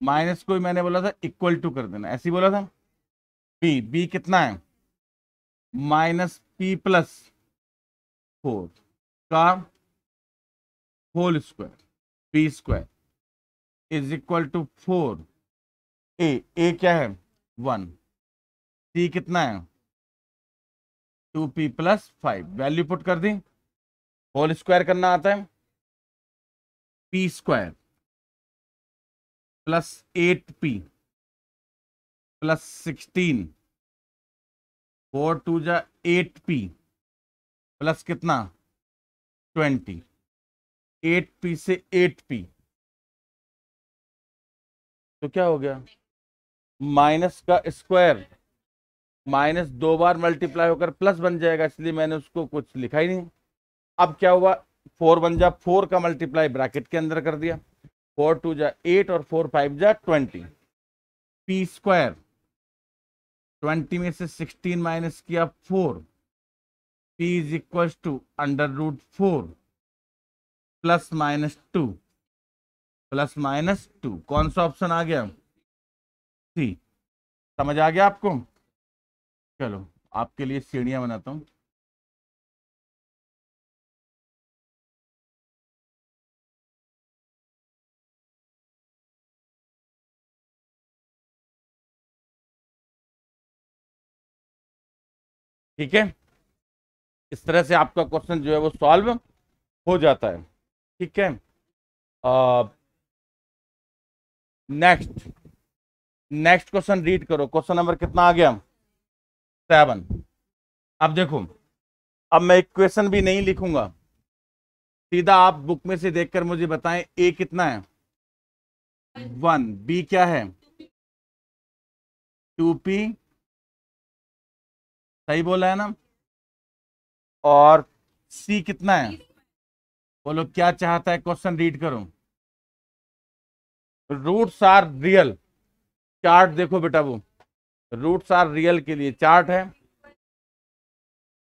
S2: माइनस को मैंने बोला था इक्वल टू कर देना ऐसे बोला था बी बी कितना है माइनस पी प्लस फोर का whole square P square is equal to four A A क्या है वन सी कितना है
S1: two P plus five value put कर दी होल स्क्वायर करना आता है P square plus eight P plus sixteen four two जा एट पी प्लस कितना ट्वेंटी एट पी से एट पी तो क्या हो गया माइनस का स्क्वायर माइनस दो
S2: बार मल्टीप्लाई होकर प्लस बन जाएगा इसलिए मैंने उसको कुछ लिखा ही नहीं अब क्या हुआ फोर वन जा फोर का मल्टीप्लाई ब्रैकेट के अंदर कर दिया फोर टू जा एट और फोर फाइव जा ट्वेंटी पी स्क्वायर ट्वेंटी में से सिक्सटीन माइनस किया four P is equal to under root four plus minus two plus minus two कौन सा ऑप्शन आ
S1: गया सी समझ आ गया आपको चलो आपके लिए सीढ़ियां बनाता हूँ ठीक है इस तरह से आपका क्वेश्चन जो है वो सॉल्व हो जाता है ठीक है नेक्स्ट
S2: नेक्स्ट क्वेश्चन रीड करो क्वेश्चन नंबर कितना आ गया सेवन अब देखो अब मैं क्वेश्चन भी नहीं लिखूंगा
S1: सीधा आप बुक में से देखकर मुझे बताएं ए कितना है वन बी क्या है टू पी सही बोला है ना और सी कितना है
S2: बोलो क्या चाहता है क्वेश्चन रीड करो रूट्स आर रियल चार्ट देखो बेटा वो रूट्स आर रियल के लिए चार्ट है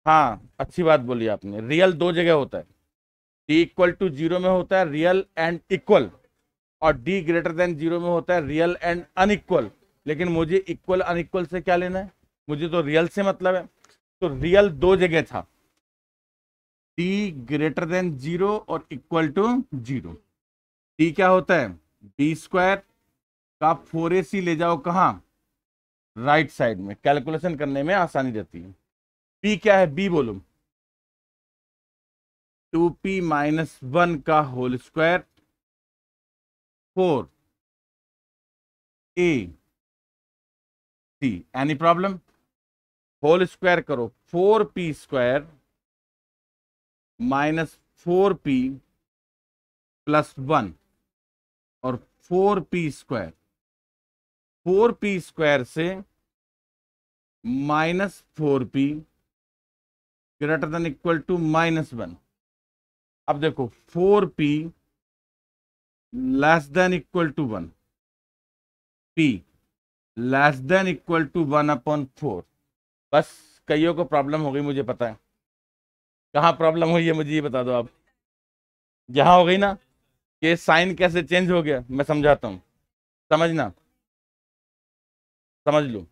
S2: हाँ अच्छी बात बोली आपने रियल दो जगह होता है डी इक्वल टू जीरो में होता है रियल एंड इक्वल और डी ग्रेटर देन जीरो में होता है रियल एंड अनइक्वल लेकिन मुझे इक्वल अनइक्वल से क्या लेना है मुझे तो रियल से मतलब है तो रियल दो जगह था टी ग्रेटर देन जीरो और इक्वल टू जीरो टी क्या होता है बी स्क्वायर का फोर ए सी ले जाओ कहा राइट साइड में कैलकुलेशन करने में आसानी रहती है
S1: पी क्या है बी बोलो टू पी माइनस वन का होल स्क्वायर फोर ए C any problem whole square
S2: करो four P square minus four P plus one और four P square four P square से minus four P greater than equal to minus one अब देखो four P less than equal to one P less than equal to one upon four बस कईयों को problem हो गई मुझे पता है कहाँ प्रॉब्लम हुई है मुझे ये बता दो आप यहाँ हो गई ना कि साइन कैसे चेंज हो गया मैं समझाता हूँ समझना समझ लो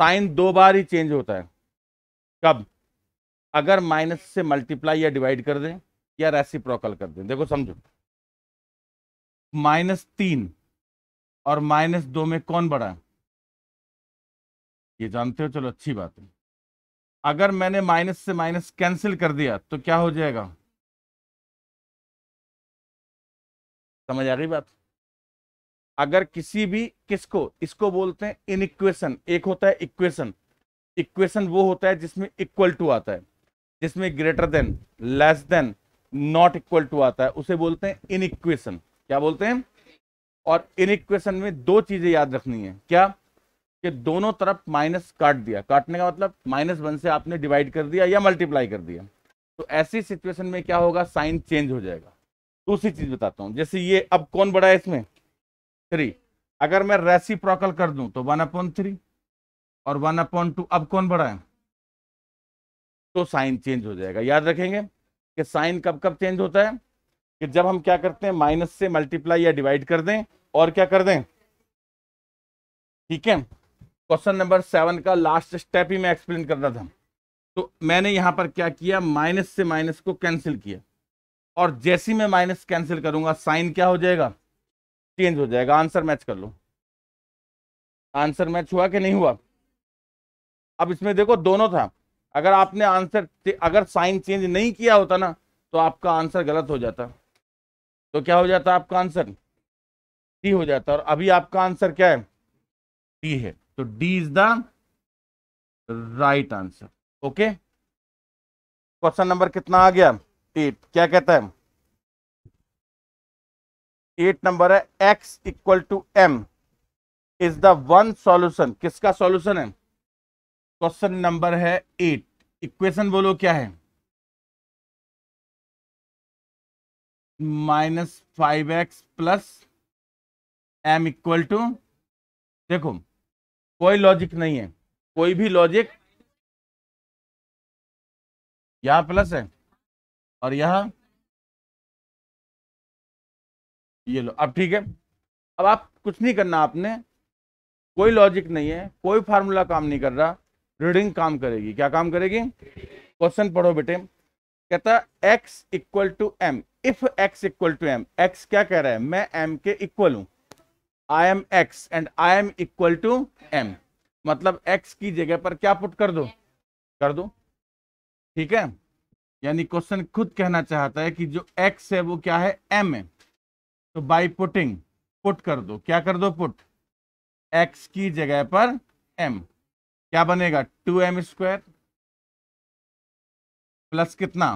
S2: साइन दो बार ही चेंज होता है कब अगर माइनस से मल्टीप्लाई या डिवाइड कर दें या रेसिप्रोकल कर दें देखो समझो माइनस तीन और माइनस दो में कौन बड़ा है ये जानते हो चलो अच्छी बात है
S1: अगर मैंने माइनस से माइनस कैंसिल कर दिया तो क्या हो जाएगा समझ आ गई बात अगर किसी
S2: भी किसको इसको बोलते हैं इन इक्वेशन एक होता है इक्वेशन इक्वेशन वो होता है जिसमें इक्वल टू आता है जिसमें greater than less than not equal to आता है उसे बोलते हैं इन इक्वेशन क्या बोलते हैं और इन इक्वेशन में दो चीजें याद रखनी है क्या कि दोनों तरफ माइनस काट दिया काटने का मतलब माइनस वन से आपने डिवाइड कर दिया या मल्टीप्लाई कर दिया तो ऐसी सिचुएशन में क्या होगा साइन चेंज हो जाएगा दूसरी चीज बताता हूँ जैसे ये अब कौन बड़ा है इसमें थ्री अगर मैं रेसी प्रॉकल कर दूं तो वन अपॉन थ्री और वन अपॉन टू अब कौन बड़ा है तो साइन चेंज हो जाएगा याद रखेंगे कि साइन कब कब चेंज होता है कि जब हम क्या करते हैं माइनस से मल्टीप्लाई या डिवाइड कर दें और क्या कर दें ठीक है क्वेश्चन नंबर सेवन का लास्ट स्टेप ही मैं एक्सप्लेन कर रहा था तो मैंने यहाँ पर क्या किया माइनस से माइनस को कैंसिल किया और जैसे ही मैं माइनस कैंसिल करूंगा साइन क्या हो जाएगा चेंज हो जाएगा आंसर मैच कर लो आंसर मैच हुआ कि नहीं हुआ अब इसमें देखो दोनों था अगर आपने आंसर अगर साइन चेंज नहीं किया होता ना तो आपका आंसर गलत हो जाता तो क्या हो जाता आपका आंसर टी हो जाता और अभी आपका आंसर क्या है टी है तो D is the right answer okay question number कितना आ गया एट क्या कहता है एट नंबर है x equal to M is the one solution किसका सॉल्यूशन है क्वेश्चन नंबर है
S1: एट इक्वेशन बोलो क्या है minus five x plus M equal to देखो कोई लॉजिक नहीं है कोई भी लॉजिक यहां प्लस है और यहां ये लो अब ठीक है अब आप कुछ नहीं करना
S2: आपने कोई लॉजिक नहीं है कोई फार्मूला काम नहीं कर रहा रीडिंग काम करेगी क्या काम करेगी क्वेश्चन पढ़ो बेटे कहता x equal to M if x equal to M x क्या कह रहा है मैं m के इक्वल हूं I am x and I am equal to M मतलब एक्स की जगह पर क्या पुट कर दो कर दो ठीक है यानी क्वेश्चन खुद कहना चाहता है कि जो एक्स है वो क्या है एम है तो बाई पुटिंग पुट कर दो क्या कर दो पुट
S1: एक्स की जगह पर एम क्या बनेगा टू एम स्क्वायर प्लस कितना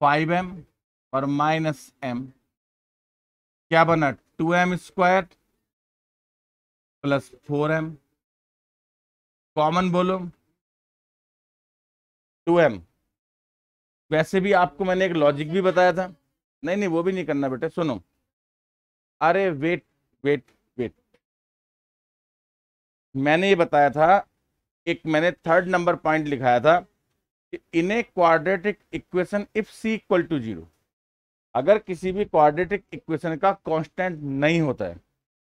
S1: फाइव एम और माइनस एम क्या बना two M square plus four M common बोलो टू एम वैसे भी आपको मैंने एक लॉजिक भी
S2: बताया था नहीं नहीं वो भी नहीं करना बेटे सुनो अरे वेट वेट वेट मैंने ये बताया था एक मैंने थर्ड नंबर पॉइंट लिखाया था कि in a quadratic equation if C equal to zero अगर किसी भी क्वाड्रेटिक इक्वेशन का कांस्टेंट नहीं होता है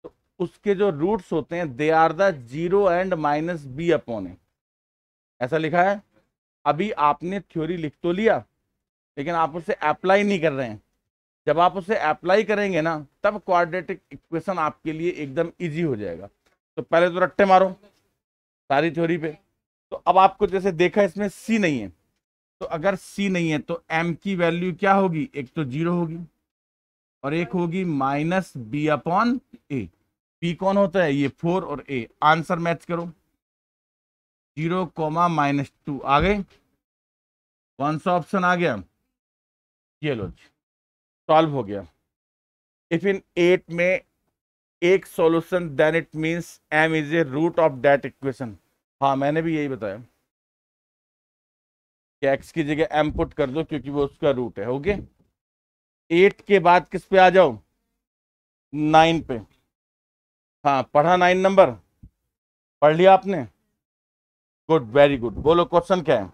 S2: तो उसके जो रूट्स होते हैं they are the zero and minus B upon A ऐसा लिखा है अभी आपने थ्योरी लिख तो लिया लेकिन आप उसे अप्लाई नहीं कर रहे हैं जब आप उसे अप्लाई करेंगे ना तब क्वाड्रेटिक इक्वेशन आपके लिए एकदम इजी हो जाएगा तो पहले तो रट्टे मारो सारी थ्योरी पे तो अब आपको जैसे देखा इसमें सी नहीं है तो अगर सी नहीं है तो एम की वैल्यू क्या होगी एक तो जीरो होगी और एक होगी minus B upon A B कौन होता है ये फोर और ए आंसर मैच करो जीरो कोमा माइनस टू आ गए कौन सा ऑप्शन आ गया ये लो जी सॉल्व हो गया इफ इन एट में एक solution then it means M is a root of that equation हाँ मैंने भी यही बताया कि एक्स की जगह एम पुट कर दो क्योंकि वो उसका रूट है ओके एट के बाद किस पे आ जाओ नाइन पे
S1: हाँ पढ़ा नाइन नंबर पढ़ लिया आपने गुड वेरी गुड बोलो क्वेश्चन क्या है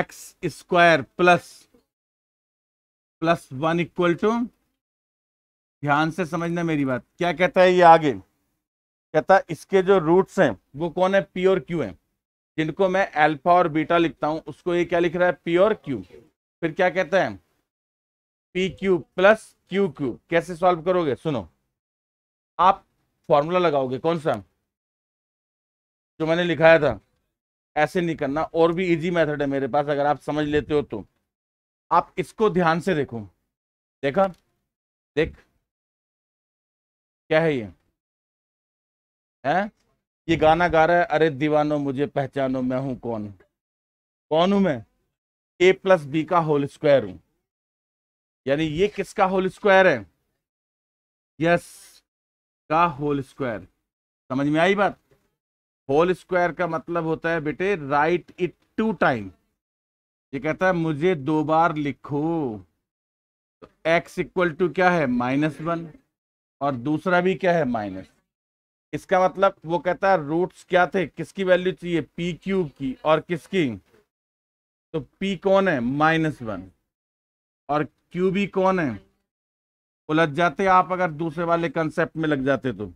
S1: x square plus plus one equal to
S2: ध्यान से समझना मेरी बात क्या कहता है ये आगे कहता है इसके जो रूट्स हैं वो कौन है पी और क्यू है जिनको मैं अल्फा और बीटा लिखता हूं उसको ये क्या लिख रहा है पी और क्यू फिर क्या कहते हैं p q plus q q कैसे सॉल्व करोगे सुनो आप फॉर्मूला लगाओगे कौन सा जो मैंने लिखाया था ऐसे नहीं करना और भी इजी मेथड है मेरे पास अगर आप समझ लेते हो
S1: तो आप इसको ध्यान से देखो देखा देख क्या है ये है ये गाना
S2: गा रहा है अरे दीवानो मुझे पहचानो मैं हूं कौन कौन हूं मैं ए प्लस बी का होल स्क्वायर हूं यानी ये किसका होल स्क्वायर है यस का होल स्क्वायर समझ में आई बात होल स्क्वायर का मतलब होता है बेटे राइट इट टू टाइम ये कहता है मुझे दो बार लिखो तो एक्स इक्वल टू क्या है माइनस वन और दूसरा भी क्या है माइनस इसका मतलब वो कहता है रूट्स क्या थे किसकी वैल्यू चाहिए पी क्यूब की और किसकी तो पी कौन है माइनस वन और क्यू भी कौन है उलझ जाते आप अगर दूसरे वाले कंसेप्ट में लग जाते तो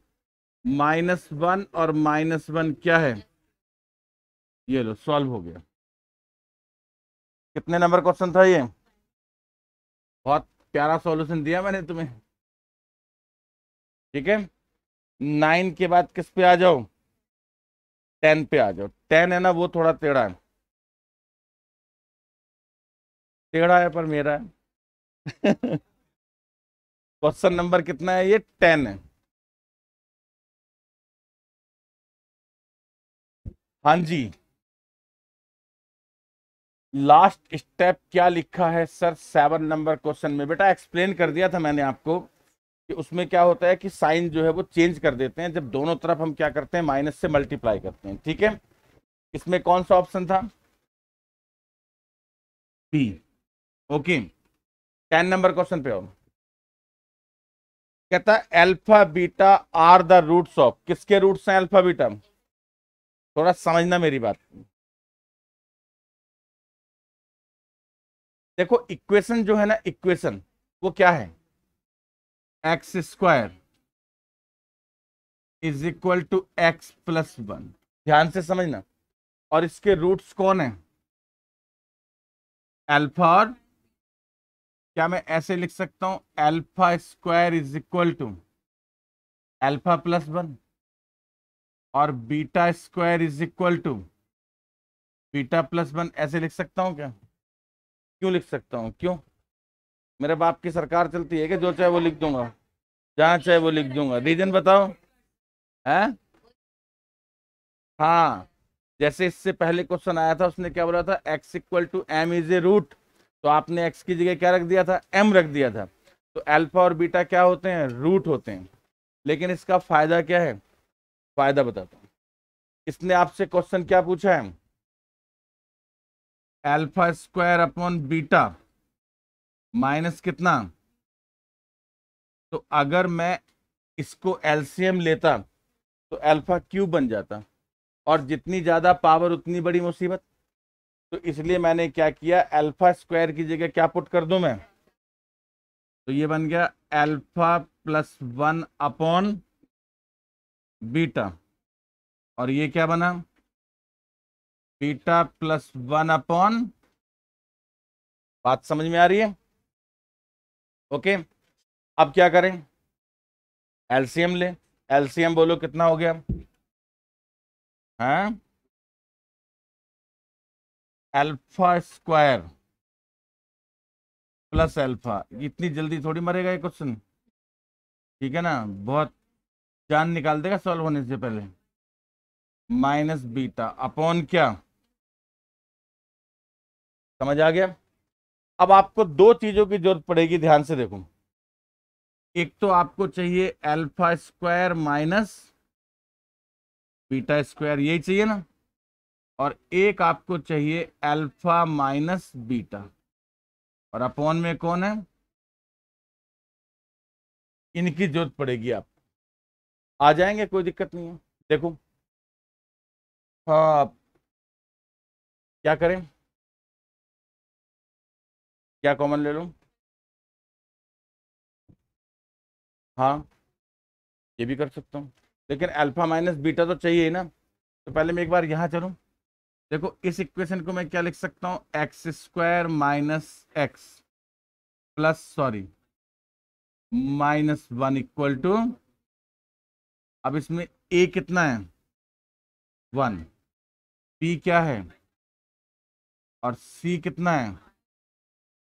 S2: माइनस वन और माइनस वन
S1: क्या है ये लो सॉल्व हो गया कितने नंबर क्वेश्चन था ये बहुत प्यारा सॉल्यूशन दिया मैंने तुम्हें ठीक है नाइन के बाद किस पे आ जाओ टेन पे आ जाओ टेन है ना वो थोड़ा टेढ़ा है टेढ़ा है पर मेरा है (laughs) क्वेश्चन नंबर कितना है ये टेन है हाँ जी लास्ट
S2: स्टेप क्या लिखा है सर सेवन नंबर क्वेश्चन में बेटा एक्सप्लेन कर दिया था मैंने आपको कि उसमें क्या होता है कि साइन जो है वो चेंज कर देते हैं जब दोनों तरफ हम क्या करते हैं माइनस से मल्टीप्लाई
S1: करते हैं ठीक है इसमें कौन सा ऑप्शन था B okay ten number question पे और कहता है alpha beta are the roots of किसके रूट्स हैं एल्फा बीटा थोड़ा समझना मेरी बात देखो इक्वेशन जो है ना इक्वेशन वो क्या है x square is equal to x plus one ध्यान से समझना और इसके रूट्स कौन है
S2: अल्फा और क्या मैं ऐसे लिख सकता हूं alpha square is equal to alpha plus one और beta square is equal to beta plus one ऐसे लिख सकता हूं क्या क्यों लिख सकता हूं क्यों मेरे बाप की सरकार चलती है कि जो चाहे वो लिख दूंगा जहाँ चाहे वो लिख दूंगा रीजन बताओ है हाँ जैसे इससे पहले क्वेश्चन आया था उसने क्या बोला था x equal to M is a root तो आपने एक्स की जगह क्या रख दिया था एम रख दिया था तो एल्फा और बीटा क्या होते हैं रूट होते हैं लेकिन इसका फायदा क्या है फायदा बताता हूँ इसने आपसे क्वेश्चन क्या पूछा है alpha square upon beta minus कितना तो अगर मैं इसको एलसीएम लेता तो अल्फा क्यूब बन जाता और जितनी ज़्यादा पावर उतनी बड़ी मुसीबत तो इसलिए मैंने क्या किया अल्फा स्क्वायर की जगह क्या पुट कर दूं मैं तो ये बन गया alpha plus one upon beta और ये क्या
S1: बना बीटा प्लस वन अपॉन बात समझ में आ रही है ओके अब क्या करें एलसीएम ले एलसीएम बोलो कितना हो गया है अल्फा स्क्वायर प्लस अल्फा इतनी जल्दी थोड़ी मरेगा ये क्वेश्चन
S2: ठीक है ना बहुत जान निकाल देगा सॉल्व होने से पहले माइनस बीटा अपॉन क्या समझ आ गया अब आपको दो चीज़ों की जरूरत पड़ेगी ध्यान से देखो एक तो आपको चाहिए alpha square minus beta square यही चाहिए ना और एक आपको चाहिए अल्फा माइनस बीटा
S1: और अपॉन में कौन है इनकी जरूरत पड़ेगी आपको आ जाएंगे कोई दिक्कत नहीं है देखो हाँ क्या करें क्या कॉमन ले लू हाँ ये भी कर सकता हूँ लेकिन अल्फा माइनस बीटा तो चाहिए ना
S2: तो पहले मैं एक बार यहाँ चलूँ देखो इस इक्वेशन को मैं क्या लिख सकता हूँ x square minus x plus sorry minus
S1: one equal to अब इसमें ए कितना है वन पी क्या है और सी कितना है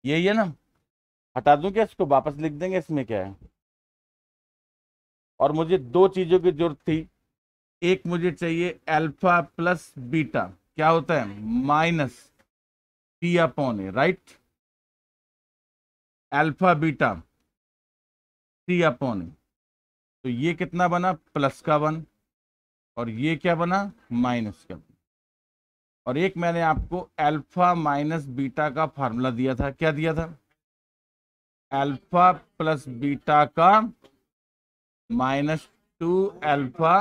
S2: यही है ना हटा दूं क्या इसको वापस लिख देंगे इसमें क्या है और मुझे दो चीजों की जरूरत थी एक मुझे चाहिए अल्फा प्लस बीटा क्या होता है minus p upon a right alpha beta c upon a तो ये कितना बना प्लस का वन और ये क्या बना माइनस का और एक मैंने आपको अल्फा माइनस बीटा का फार्मूला दिया था क्या दिया था अल्फा प्लस बीटा का
S1: माइनस टू अल्फा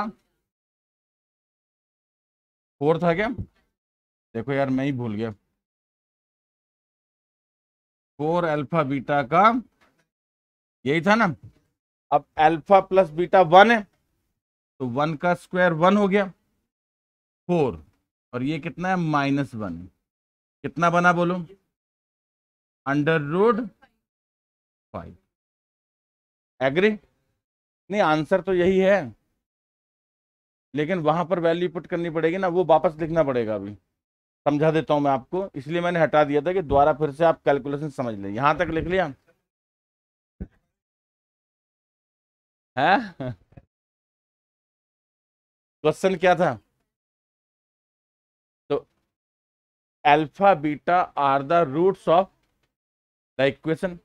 S1: फोर था क्या देखो यार मैं ही भूल गया फोर अल्फा बीटा का यही था ना
S2: अब अल्फा प्लस बीटा वन है तो वन का स्क्वायर वन हो गया
S1: फोर और ये कितना है माइनस वन कितना बना बोलो अंडर रूट फाइव एग्री नहीं आंसर तो यही है लेकिन वहां पर वैल्यू पुट करनी
S2: पड़ेगी ना वो वापस लिखना पड़ेगा अभी समझा देता हूं मैं आपको इसलिए मैंने हटा दिया था कि दोबारा फिर
S1: से आप कैलकुलेशन समझ लें यहां तक लिख लिया है क्वेश्चन (laughs) क्या था alpha beta are the roots
S2: of the equation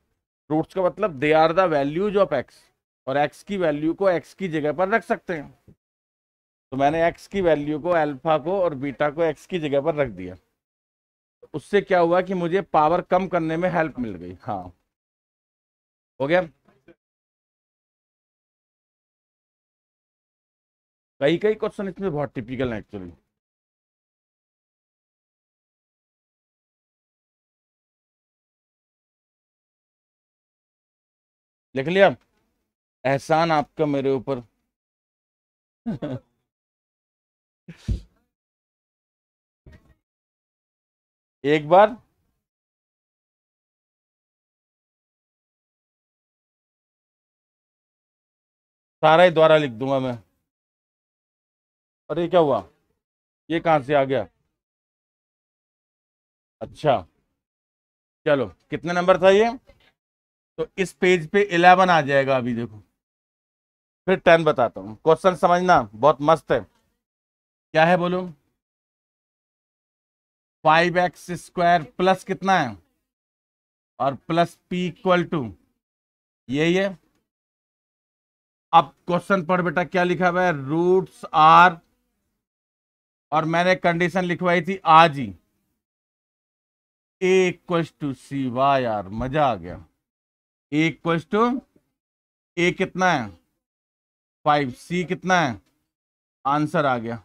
S2: roots का मतलब they are the values of x और एक्स की वैल्यू को एक्स की जगह पर रख सकते हैं तो मैंने एक्स की वैल्यू को अल्फा को और बीटा को एक्स की जगह पर रख दिया उससे क्या हुआ कि मुझे पावर
S1: कम करने में हेल्प मिल गई हाँ हो गया कई कई क्वेश्चन इसमें बहुत टिपिकल हैं एक्चुअली लिख लिया एहसान आपका मेरे ऊपर (laughs) एक बार सारा ही द्वारा लिख दूंगा मैं अरे क्या हुआ ये कहां से आ गया अच्छा चलो कितने नंबर था ये तो इस पेज पे इलेवन आ जाएगा अभी देखो
S2: फिर टेन बताता हूँ क्वेश्चन समझना बहुत मस्त है क्या है बोलो
S1: फाइव एक्स स्क्वायर प्लस कितना है और प्लस पी इक्वल टू यही है
S2: अब क्वेश्चन पढ़ बेटा क्या लिखा हुआ है रूट्स आर और मैंने कंडीशन लिखवाई थी आज ही a equal to c y r मजा आ गया इक्वल्स टू ए कितना
S1: है फाइव सी कितना है आंसर आ गया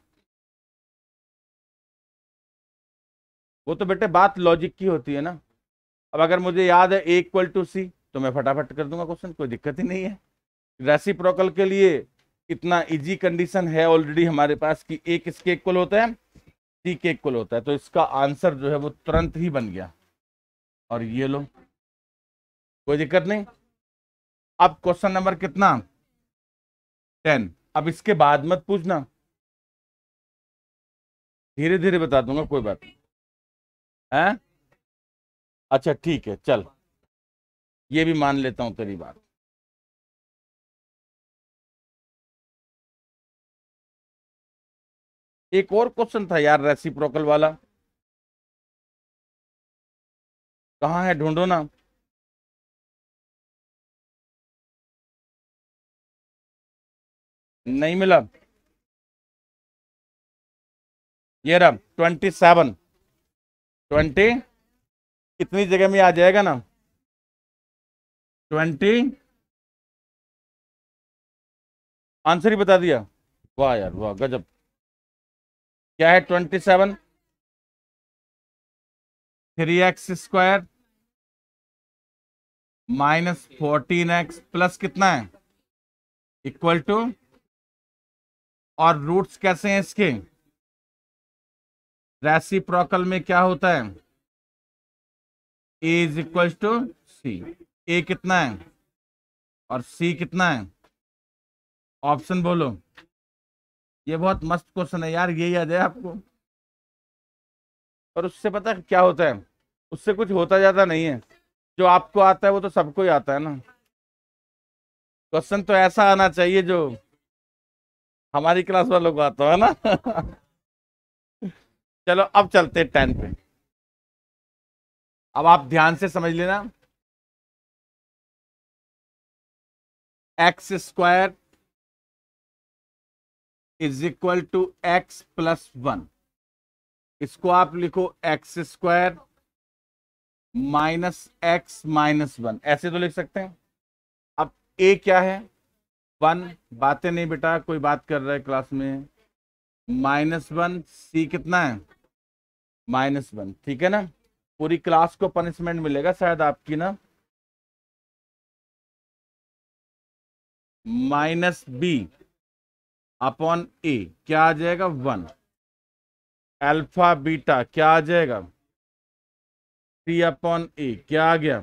S1: वो तो बेटे बात लॉजिक की होती है ना
S2: अब अगर मुझे याद है ए इक्वल टू सी तो मैं फटाफट कर दूंगा क्वेश्चन कोई दिक्कत ही नहीं है रेसिप्रोकल के लिए इतना इजी कंडीशन है ऑलरेडी हमारे पास कि ए किसके इक्वल होता है सी के इक्वल होता है तो इसका आंसर जो है वो तुरंत ही बन गया
S1: और ये लो कोई दिक्कत नहीं अब क्वेश्चन नंबर कितना टेन अब इसके बाद मत पूछना धीरे धीरे बता दूंगा कोई बात नहीं है अच्छा ठीक है चल ये भी मान लेता हूं तेरी बात एक और क्वेश्चन था यार रेसिप्रोकल वाला कहा है ढूंढो ना नहीं मिला ये रहा ट्वेंटी सेवन ट्वेंटी कितनी जगह में आ जाएगा ना ट्वेंटी आंसर ही बता दिया वाह यार वाह गजब क्या है twenty seven three x square minus fourteen x plus कितना है इक्वल टू और रूट्स कैसे हैं इसके रेसिप्रोकल में क्या होता है a is equal to c a कितना है और सी कितना है
S2: ऑप्शन बोलो ये बहुत मस्त क्वेश्चन है यार ये याद है आपको और उससे पता क्या होता है उससे कुछ होता जाता नहीं है जो आपको आता है वो तो सबको ही आता है ना क्वेश्चन तो
S1: ऐसा आना चाहिए जो हमारी क्लास वालों को आता है ना चलो अब चलते हैं टेन पे अब आप ध्यान से समझ लेना x square is equal to x plus one इसको आप लिखो x square
S2: minus x minus one ऐसे तो लिख सकते हैं अब ए क्या है वन बातें नहीं बेटा कोई बात कर रहा है क्लास में माइनस वन सी कितना है माइनस वन ठीक है ना पूरी क्लास को पनिशमेंट
S1: मिलेगा शायद आपकी ना माइनस बी अपॉन ए क्या आ जाएगा वन
S2: अल्फा बीटा क्या आ जाएगा सी अपॉन ए क्या आ गया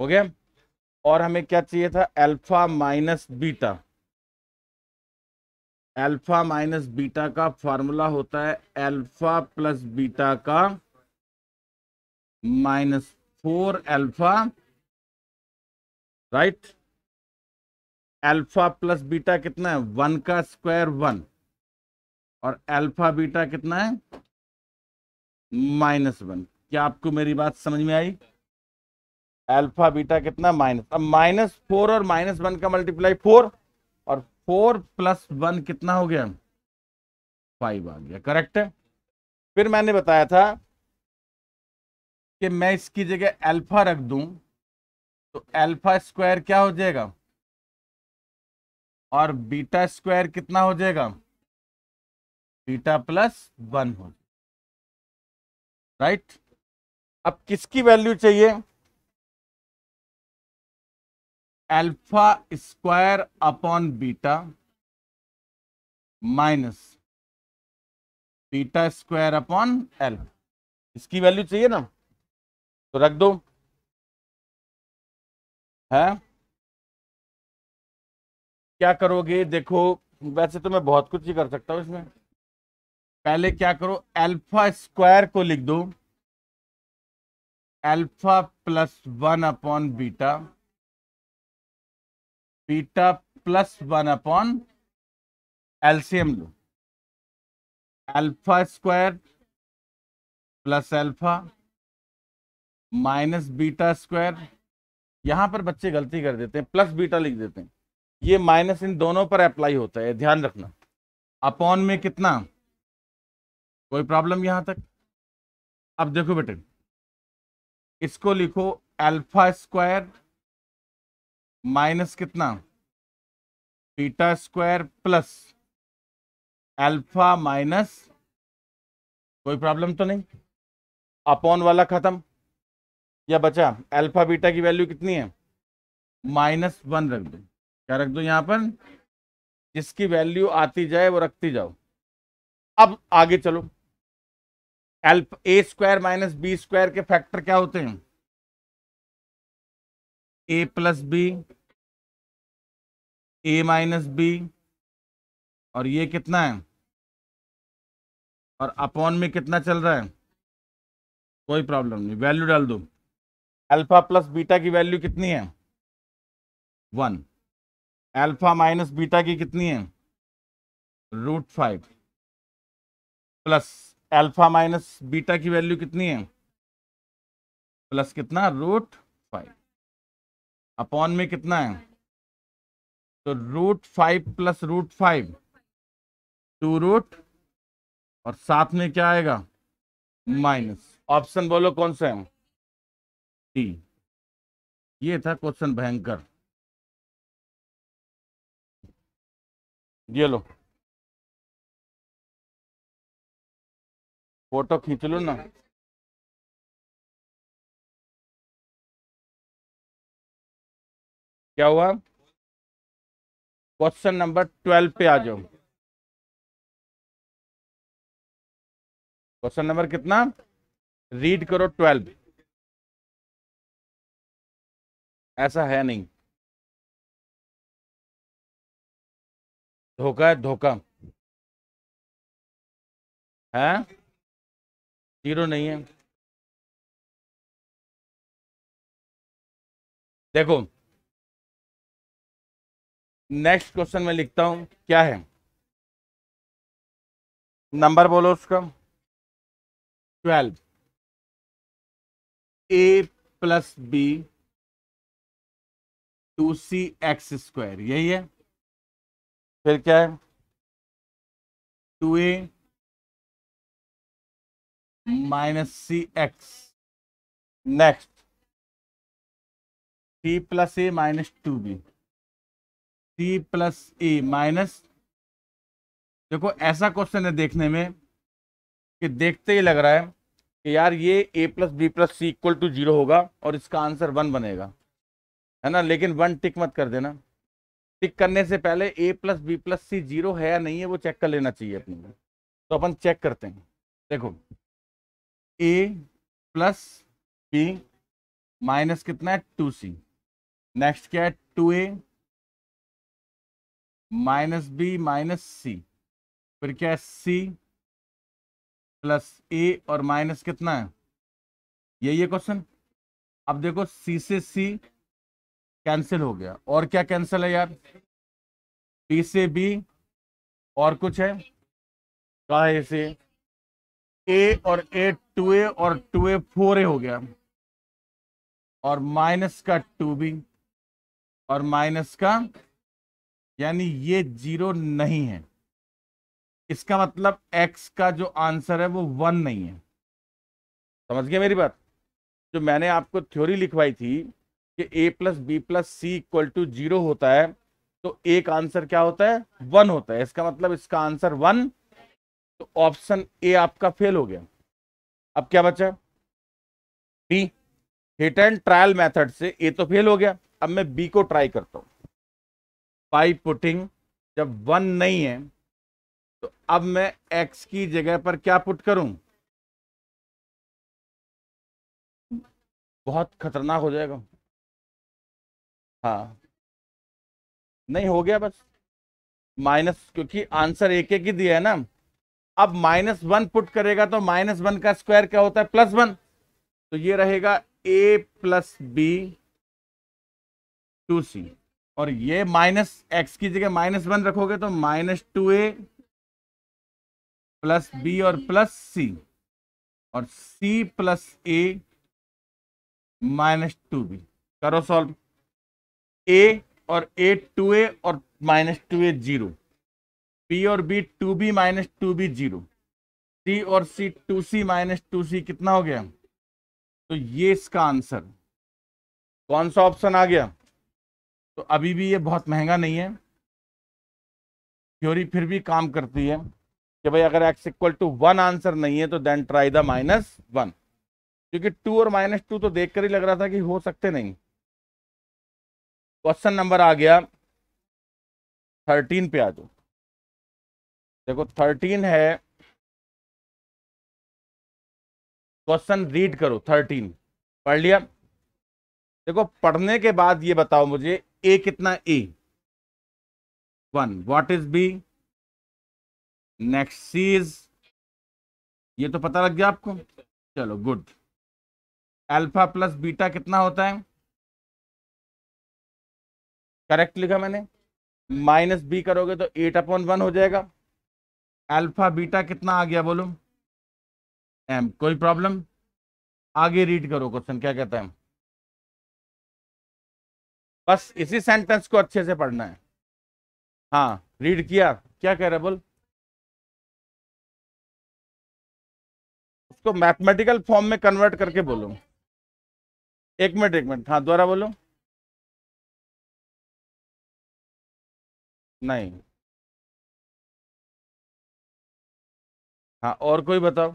S2: हो गया और हमें क्या चाहिए था alpha minus beta alpha minus beta का फॉर्मूला होता है अल्फा प्लस बीटा का minus four alpha right alpha plus beta कितना है वन का स्क्वायर वन और अल्फा बीटा कितना है माइनस वन क्या आपको मेरी बात समझ में आई अल्फा बीटा कितना माइनस अब माइनस फोर और माइनस वन का मल्टीप्लाई फोर और फोर प्लस वन कितना हो गया फाइव आ गया करेक्ट है फिर मैंने बताया था कि मैं इसकी जगह अल्फा रख दूं तो अल्फा स्क्वायर क्या हो जाएगा
S1: और बीटा स्क्वायर कितना हो जाएगा बीटा प्लस वन हो जाएगा राइट अब किसकी वैल्यू चाहिए alpha square upon beta minus beta square upon alpha इसकी वैल्यू चाहिए ना तो रख दो है क्या करोगे देखो वैसे तो मैं बहुत कुछ ही कर सकता हूं इसमें
S2: पहले क्या करो अल्फा स्क्वायर को लिख दो alpha plus one upon beta
S1: beta plus one upon एल्सियम लो alpha square plus alpha
S2: minus beta square यहां पर बच्चे गलती कर देते हैं प्लस बीटा लिख देते हैं ये माइनस इन दोनों पर अप्लाई होता है ध्यान रखना अपॉन में कितना
S1: कोई प्रॉब्लम यहां तक अब देखो बेटे इसको लिखो अल्फा स्क्वायर माइनस कितना beta square plus alpha minus कोई प्रॉब्लम तो नहीं अपॉन वाला खत्म
S2: या बचा अल्फा बीटा की वैल्यू कितनी है माइनस वन रख दो क्या रख दो यहां पर जिसकी वैल्यू आती जाए वो रखती जाओ
S1: अब आगे चलो एल्फ a square minus b square के फैक्टर क्या होते हैं a plus b a minus b और ये कितना है और अपॉन में कितना चल रहा है कोई प्रॉब्लम नहीं वैल्यू डाल
S2: दो अल्फा प्लस बीटा की वैल्यू कितनी है वन अल्फा माइनस बीटा की कितनी है root five plus alpha minus beta की वैल्यू कितनी है प्लस कितना रूट फाइव अपॉन में कितना है तो root five plus root five two root
S1: और साथ में क्या आएगा माइनस ऑप्शन बोलो कौन सा है टी ये था क्वेश्चन भयंकर ये लो फोटो खींच लो ना क्या हुआ क्वेश्चन नंबर ट्वेल्व पे आ जाओ क्वेश्चन नंबर कितना रीड करो ट्वेल्व ऐसा है नहीं धोखा है धोखा है जीरो नहीं है देखो नेक्स्ट क्वेश्चन में लिखता हूं क्या है नंबर बोलो उसका twelve a plus b two c x square यही है फिर क्या है two a minus c x next c plus a minus two b
S2: c plus e minus देखो ऐसा क्वेश्चन है देखने में कि देखते ही लग रहा है कि यार ये a plus b plus c equal to zero होगा और इसका आंसर वन बनेगा है ना लेकिन वन टिक मत कर देना टिक करने से पहले a plus b plus c zero है या नहीं है वो चेक कर लेना चाहिए अपने तो अपन चेक करते हैं देखो ए प्लस बी माइनस कितना है टू सी नेक्स्ट क्या है two a minus b minus c फिर क्या है सी प्लस ए और माइनस कितना है यही है क्वेश्चन अब देखो सी से सी कैंसिल हो गया और क्या कैंसिल है यार बी से बी और कुछ है कहा है इसे ए और ए टू ए और टू ए फोर ए हो गया और माइनस का टू बी और माइनस का यानी ये जीरो नहीं है इसका मतलब एक्स का जो आंसर है वो वन नहीं है समझ गए मेरी बात जो मैंने आपको थ्योरी लिखवाई थी कि a plus b plus c equal to zero होता है तो एक आंसर क्या होता है वन होता है इसका मतलब इसका आंसर वन तो ऑप्शन ए आपका फेल हो गया अब क्या बचा B hit and trial method से ए तो फेल हो गया अब मैं बी को ट्राई करता हूं पाई पुटिंग जब वन नहीं है तो अब मैं एक्स
S1: की जगह पर क्या पुट करूं बहुत खतरनाक हो जाएगा हाँ नहीं हो गया बस माइनस क्योंकि आंसर एक एक ही दिया है ना
S2: अब माइनस वन पुट करेगा तो माइनस वन का स्क्वायर क्या होता है प्लस वन तो ये रहेगा a plus b two c और ये माइनस एक्स की जगह माइनस वन रखोगे तो minus two a plus b और प्लस सी और c plus a minus two b करो सॉल्व ए और ए टू ए और minus two a zero b और b two b minus two b zero c और c two c minus two c कितना हो गया तो ये इसका आंसर कौन सा ऑप्शन आ गया तो अभी भी ये बहुत महंगा नहीं है थ्योरी फिर भी काम करती है कि भाई अगर x equal to one answer नहीं है तो then try the minus one क्योंकि टू और माइनस टू तो देख कर ही लग रहा था कि हो सकते नहीं क्वेश्चन नंबर आ गया
S1: थर्टीन पे आ जाओ देखो थर्टीन है क्वेश्चन रीड करो थर्टीन
S2: पढ़ लिया देखो पढ़ने के बाद ये बताओ मुझे ए कितना a
S1: one what is b next c's ये तो पता लग गया आपको चलो गुड अल्फा प्लस बीटा कितना होता है करेक्ट लिखा मैंने
S2: माइनस बी करोगे तो एट अपॉन वन हो जाएगा अल्फा बीटा कितना
S1: आ गया बोलो एम कोई प्रॉब्लम आगे रीड करो क्वेश्चन क्या कहता है बस इसी सेंटेंस को अच्छे से पढ़ना है हाँ रीड किया क्या कह रहे बोल उसको मैथमेटिकल फॉर्म में कन्वर्ट करके बोलो एक मिनट एक मिनट हाँ द्वारा बोलो नहीं हाँ और कोई बताओ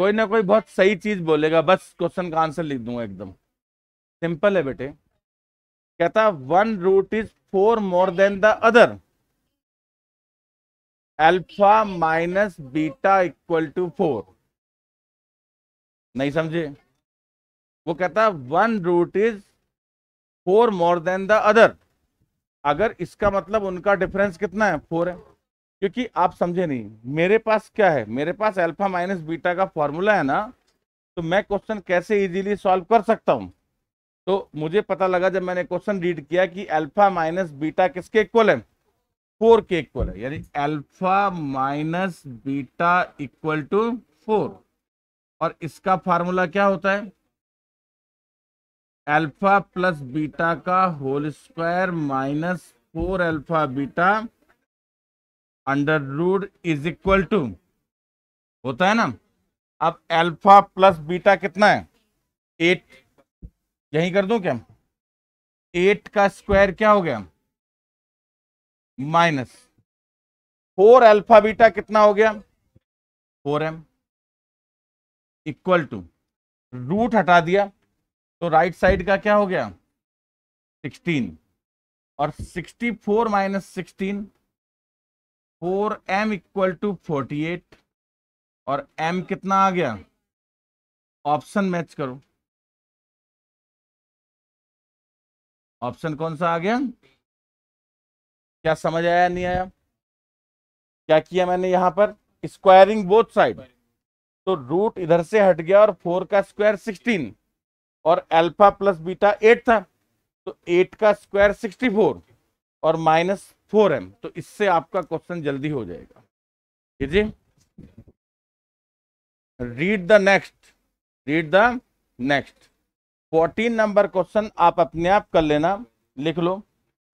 S1: कोई ना कोई बहुत सही चीज बोलेगा बस क्वेश्चन का आंसर लिख दूंगा
S2: एकदम सिंपल है बेटे कहता one root is four more than the other alpha minus beta equal to four नहीं समझे वो कहता one root is four more than the other अगर इसका मतलब उनका डिफरेंस कितना है फोर है क्योंकि आप समझे नहीं मेरे पास क्या है मेरे पास अल्फा माइनस बीटा का फॉर्मूला है ना तो मैं क्वेश्चन कैसे इजीली सॉल्व कर सकता हूं तो मुझे पता लगा जब मैंने क्वेश्चन रीड किया कि अल्फा माइनस बीटा किसके इक्वल है फोर के इक्वल है यानी alpha minus beta equal to four और इसका फार्मूला क्या होता है अल्फा प्लस बीटा का whole square minus four alpha beta under root is equal to होता है ना अब अल्फा प्लस बीटा कितना है एट यही कर दो क्या एट का स्क्वायर क्या हो गया
S1: माइनस फोर अल्फा बीटा कितना हो गया four m equal to root हटा दिया
S2: तो राइट साइड का क्या हो गया सिक्सटीन और sixty four minus sixteen four m equal to forty eight
S1: और एम कितना आ गया ऑप्शन मैच करो ऑप्शन कौन सा आ गया क्या समझ आया नहीं आया क्या किया मैंने यहां पर स्क्वायरिंग
S2: बोथ साइड तो रूट इधर से हट गया और फोर का स्क्वायर सिक्सटीन और अल्फा प्लस बीटा एट था तो एट का स्क्वायर सिक्सटी फोर और माइनस फोर एम तो इससे आपका क्वेश्चन जल्दी हो जाएगा ठीक जी read the next read the next fourteen number question आप अपने आप कर लेना लिख लो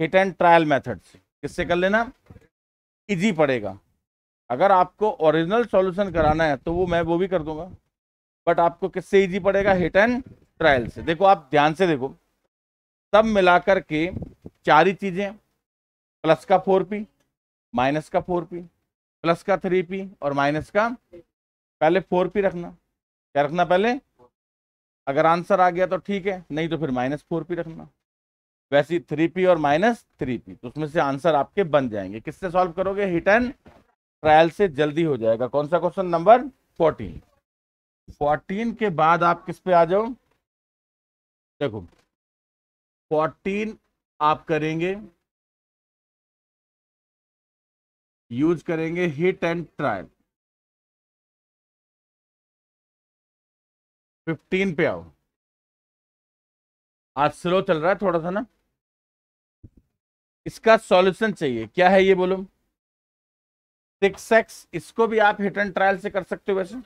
S2: हिट एंड ट्रायल मेथड से किससे कर लेना इजी पड़ेगा अगर आपको ओरिजिनल सॉल्यूशन कराना है तो वो मैं वो भी कर दूंगा बट आपको किससे इजी पड़ेगा हिट एंड ट्रायल से देखो आप ध्यान से देखो सब मिलाकर के चार ही चीज़ें प्लस का फोर पी माइनस का फोर पी प्लस का थ्री पी और माइनस का पहले फोर पी रखना क्या रखना पहले अगर आंसर आ गया तो ठीक है नहीं तो फिर माइनस फोर पी रखना वैसे थ्री पी और माइनस थ्री पी तो उसमें से आंसर आपके बन जाएंगे किससे सॉल्व करोगे हिट एंड ट्रायल से जल्दी हो जाएगा कौन सा क्वेश्चन नंबर फोर्टीन फोर्टीन के बाद आप किस पे आ जाओ
S1: देखो फोर्टीन आप करेंगे यूज करेंगे हिट एंड ट्रायल फिफ्टीन पे आओ आज स्लो चल रहा है थोड़ा सा ना इसका
S2: सॉल्यूशन चाहिए क्या है ये बोलो सिक्स एक्स इसको भी आप हिट एंड ट्रायल से कर सकते हो वैसे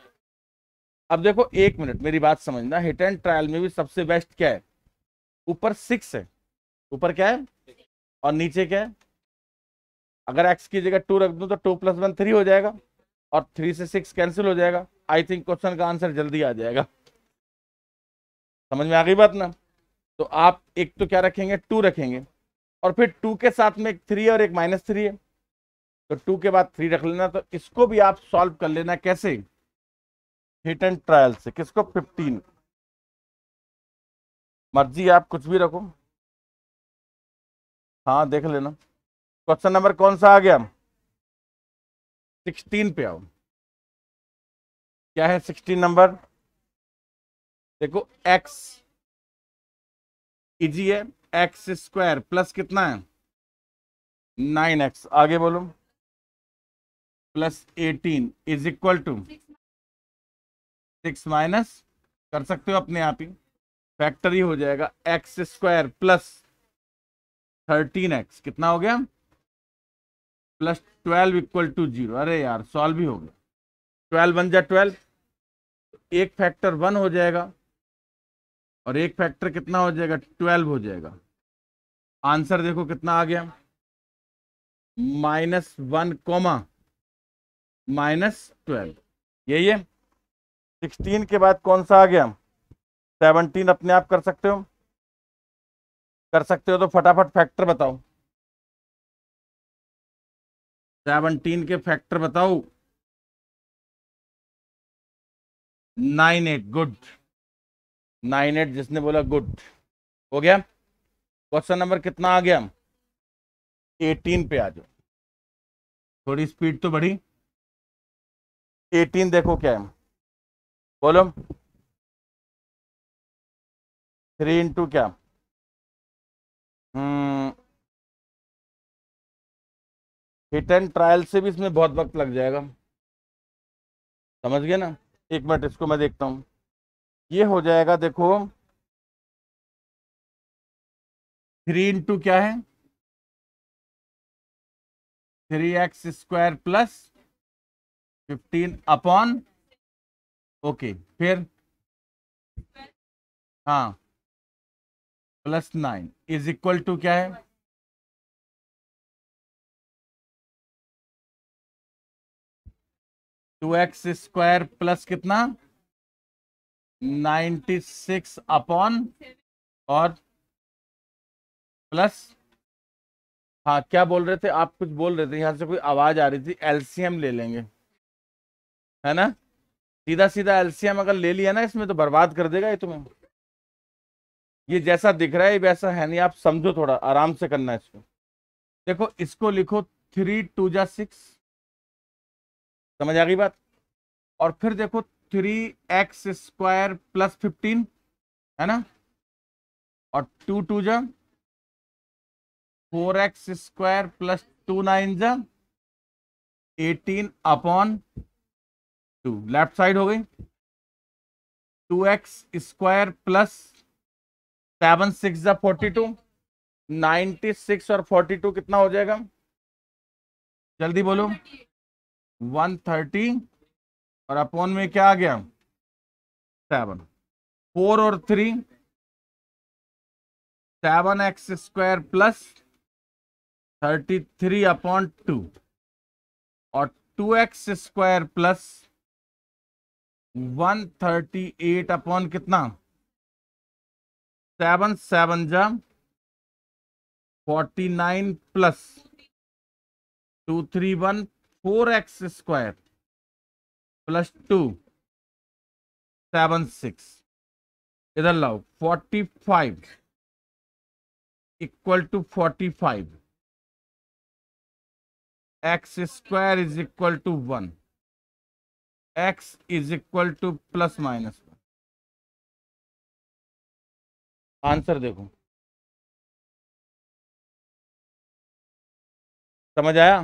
S2: अब देखो एक मिनट मेरी बात समझना हिट एंड ट्रायल में भी सबसे बेस्ट क्या है ऊपर सिक्स है ऊपर क्या है और नीचे क्या है अगर एक्स की जगह टू रख दूं तो टू प्लस वन थ्री हो जाएगा और थ्री से सिक्स कैंसिल हो जाएगा आई थिंक क्वेश्चन का आंसर जल्दी आ जाएगा समझ में आ गई बात ना तो आप एक तो क्या रखेंगे टू रखेंगे और फिर टू के साथ में एक थ्री और एक माइनस थ्री है तो टू के बाद थ्री रख लेना तो इसको भी आप सॉल्व कर लेना
S1: कैसे हिट एंड ट्रायल से किसको फिफ्टीन मर्जी आप कुछ भी रखो हाँ देख लेना क्वेश्चन नंबर कौन सा आ गया सिक्सटीन पे आओ क्या है सिक्सटीन नंबर देखो एक्स इजी है एक्स स्क्वायर प्लस कितना है नाइन एक्स आगे बोलो plus eighteen is equal
S2: to six minus कर सकते हो अपने आप ही फैक्टर ही हो जाएगा x square plus thirteen x कितना हो गया plus twelve equal to zero अरे यार सॉल्व भी हो गया ट्वेल्व वन जा ट्वेल्व एक फैक्टर वन हो जाएगा और एक फैक्टर कितना हो जाएगा ट्वेल्व हो जाएगा आंसर देखो कितना आ गया minus one comma minus twelve यही है सिक्सटीन के बाद कौन सा आ गया सेवनटीन अपने आप
S1: कर सकते हो कर सकते हो तो फटाफट फैक्टर बताओ सेवनटीन के फैक्टर बताओ nine eight good nine eight जिसने बोला गुड हो गया क्वेश्चन नंबर कितना आ गया एटीन पे आ जाओ थोड़ी स्पीड तो बढ़ी एटीन देखो क्या है बोलो थ्री इंटू क्या हिट एंड ट्रायल से भी इसमें बहुत वक्त लग जाएगा समझ गए ना एक मिनट इसको मैं देखता हूँ ये हो जाएगा देखो थ्री इंटू क्या है three x square plus fifteen upon okay फिर हाँ plus nine is equal to क्या है टू एक्स स्क्वायर प्लस कितना नाइन्टी सिक्स अपॉन और प्लस हाँ
S2: क्या बोल रहे थे आप कुछ बोल रहे थे यहाँ से कोई आवाज आ रही थी एलसीएम ले लेंगे है ना सीधा सीधा एलसीएम अगर ले लिया ना इसमें तो बर्बाद कर देगा ये तुम्हें तो ये जैसा दिख रहा है वैसा है नहीं आप समझो थोड़ा आराम से करना इसको देखो इसको लिखो थ्री टू जा सिक्स समझ आ गई बात और फिर देखो three x square plus fifteen है ना और टू टू जा four x square plus two nine जा eighteen upon two left side हो गई two x square plus seven six जा फोर्टी टू नाइन्टी सिक्स और फोर्टी टू कितना हो जाएगा जल्दी बोलो वन थर्टी
S1: और अपॉन में क्या आ गया सेवन फोर और three seven x square plus
S2: thirty three upon two और two x square plus one thirty eight upon कितना
S1: सेवन सेवन जा forty nine plus two three one four x square plus two seven six इधर लाओ forty five equal to forty five x square is equal to one x is equal to plus minus one answer देखो समझ आया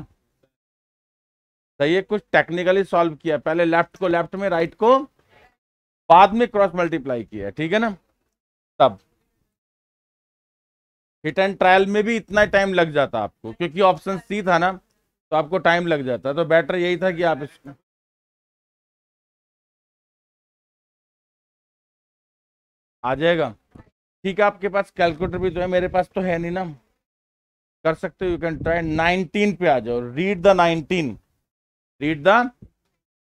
S1: सही है कुछ technically solve किया पहले
S2: लेफ्ट को लेफ्ट में राइट को बाद में क्रॉस मल्टीप्लाई किया ठीक है ना तब हिट एंड ट्रायल में भी इतना टाइम लग जाता आपको क्योंकि
S1: ऑप्शन सी था ना तो आपको टाइम लग जाता तो बेटर यही था कि आप इसको आ जाएगा ठीक है आपके पास कैलकुलेटर भी तो है मेरे पास तो है नहीं ना कर सकते हो यू कैन ट्राई
S2: नाइनटीन पे आ जाओ read the nineteen read the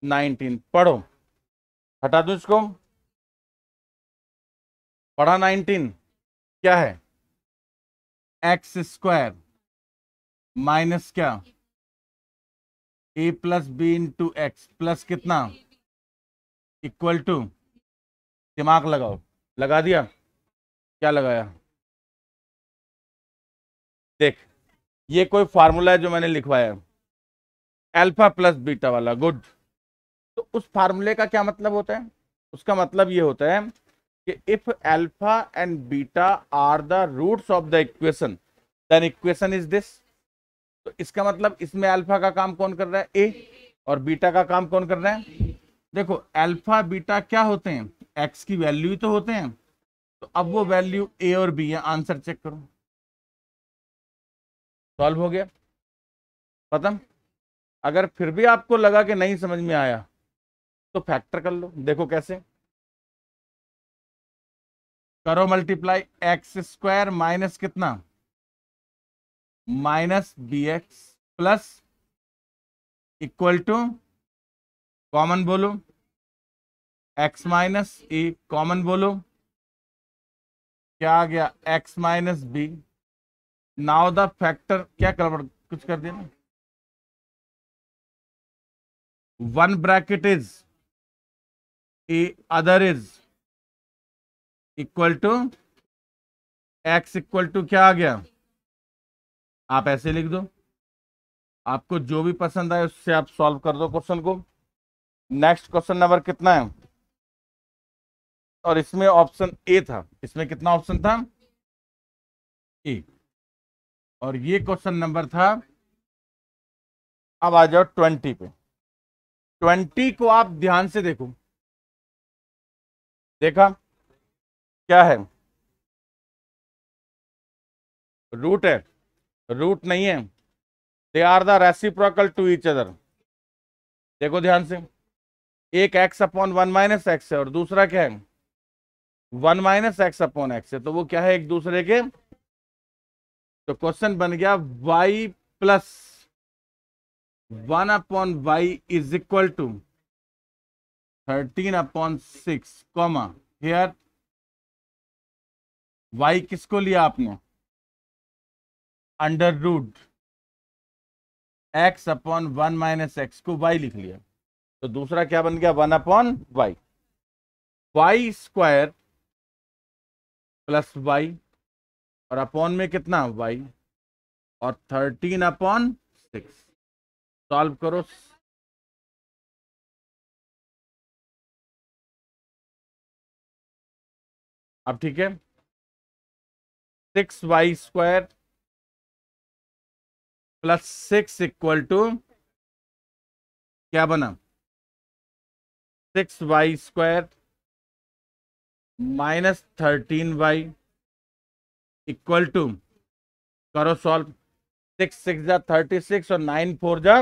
S2: nineteen
S1: पढ़ो हटा दू इसको पढ़ा नाइनटीन क्या है एक्स स्क्वायर
S2: माइनस क्या a plus b into x plus कितना
S1: इक्वल टू दिमाग लगाओ लगा दिया क्या लगाया देख ये कोई फार्मूला है जो मैंने लिखवाया अल्फा प्लस बीटा वाला गुड तो
S2: उस फार्मूले का क्या मतलब होता है उसका मतलब ये होता है कि if alpha and beta are the roots of the equation then equation is this तो इसका मतलब इसमें अल्फा का काम कौन कर रहा है ए और बीटा का काम कौन कर रहा है देखो अल्फा बीटा क्या होते हैं एक्स की वैल्यू तो होते हैं तो अब वो वैल्यू ए और बी है आंसर चेक करो सॉल्व हो गया
S1: पता अगर फिर भी आपको लगा कि नहीं समझ में आया तो फैक्टर कर लो देखो कैसे करो मल्टीप्लाई एक्स स्क्वायर माइनस कितना minus b x plus equal to common बोलो एक्स माइनस ई कॉमन बोलो क्या आ गया x minus b now the factor क्या कर कुछ कर देना one bracket is a other is equal to x equal to क्या आ गया आप ऐसे लिख दो
S2: आपको जो भी पसंद आए उससे आप सॉल्व कर दो क्वेश्चन को नेक्स्ट क्वेश्चन नंबर कितना है और इसमें ऑप्शन ए था इसमें
S1: कितना ऑप्शन था ए और ये क्वेश्चन नंबर था अब आ जाओ ट्वेंटी पे ट्वेंटी को आप ध्यान से देखो देखा क्या है रूट है रूट नहीं है they are the reciprocal to each other देखो ध्यान से
S2: एक x upon one minus x है और दूसरा क्या है one minus x upon x है तो वो क्या है एक दूसरे के तो क्वेश्चन बन गया y plus one upon y is equal to
S1: thirteen upon six comma here y किसको लिया आपने under root
S2: x upon one minus x को वाई लिख लिया तो दूसरा क्या बन गया one upon y y square
S1: plus y और अपॉन में कितना वाई और थर्टीन अपॉन सिक्स सॉल्व करो अब ठीक है six y square plus six equal to क्या बना six y square minus thirteen y equal to करो सॉल्व सिक्स सिक्स
S2: जा थर्टी सिक्स और नाइन फोर जा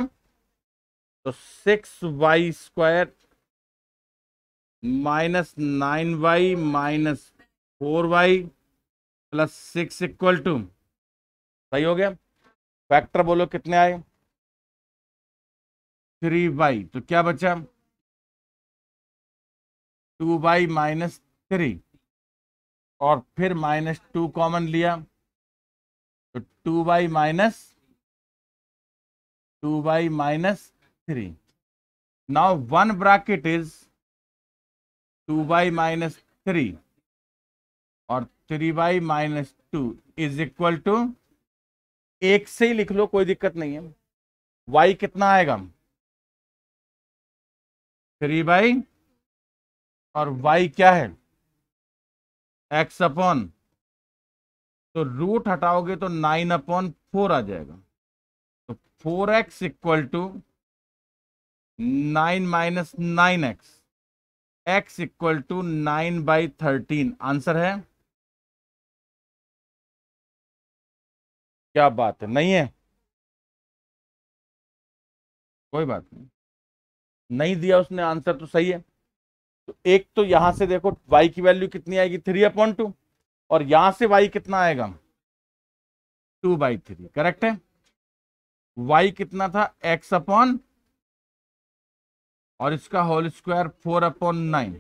S2: तो six y square minus nine y minus four y plus six equal to सही हो गया फैक्टर
S1: बोलो कितने आए थ्री वाई तो क्या बचा टू वाई माइनस थ्री और
S2: फिर माइनस टू कॉमन लिया तो two by minus
S1: two by minus three now one bracket is two by minus three और
S2: three by minus two is equal to एक से ही लिख लो कोई
S1: दिक्कत नहीं है वाई कितना आएगा थ्री बाई और वाई क्या है एक्स
S2: अपॉन तो रूट हटाओगे तो नाइन अपॉन फोर आ जाएगा तो four x equal to nine minus nine
S1: x x equal to nine by thirteen answer है क्या बात है नहीं है कोई बात नहीं नहीं दिया उसने आंसर
S2: तो सही है तो एक तो यहां से देखो y की वैल्यू कितनी आएगी थ्री अपॉन टू और यहां से वाई कितना आएगा टू बाई थ्री करेक्ट है वाई कितना था एक्स अपॉन और इसका whole square four upon nine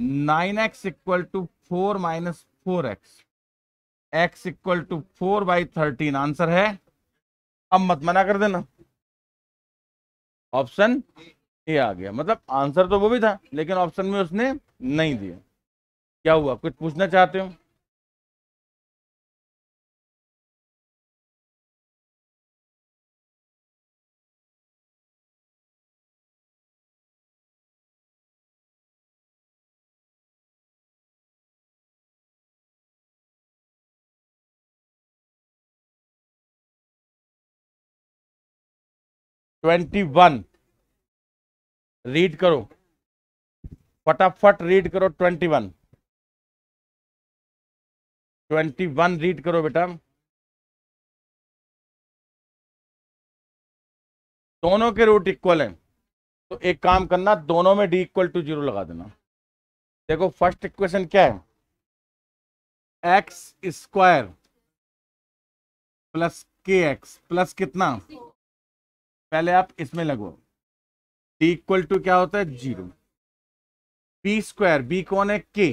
S2: nine x equal to four minus four x x equal to four by thirteen answer है अब मत मना कर देना ऑप्शन ए आ गया मतलब
S1: आंसर तो वो भी था लेकिन ऑप्शन में उसने नहीं दिया क्या हुआ कुछ पूछना चाहते हो ट्वेंटी वन रीड करो फटाफट रीड करो twenty one twenty one read करो बेटा दोनों के रूट इक्वल हैं तो एक काम करना
S2: दोनों में डी इक्वल टू जीरो लगा देना देखो फर्स्ट इक्वेशन क्या है
S1: x square plus k x plus कितना पहले आप इसमें लगो डी इक्वल टू क्या होता है जीरो बी स्क्वायर बी कौन है के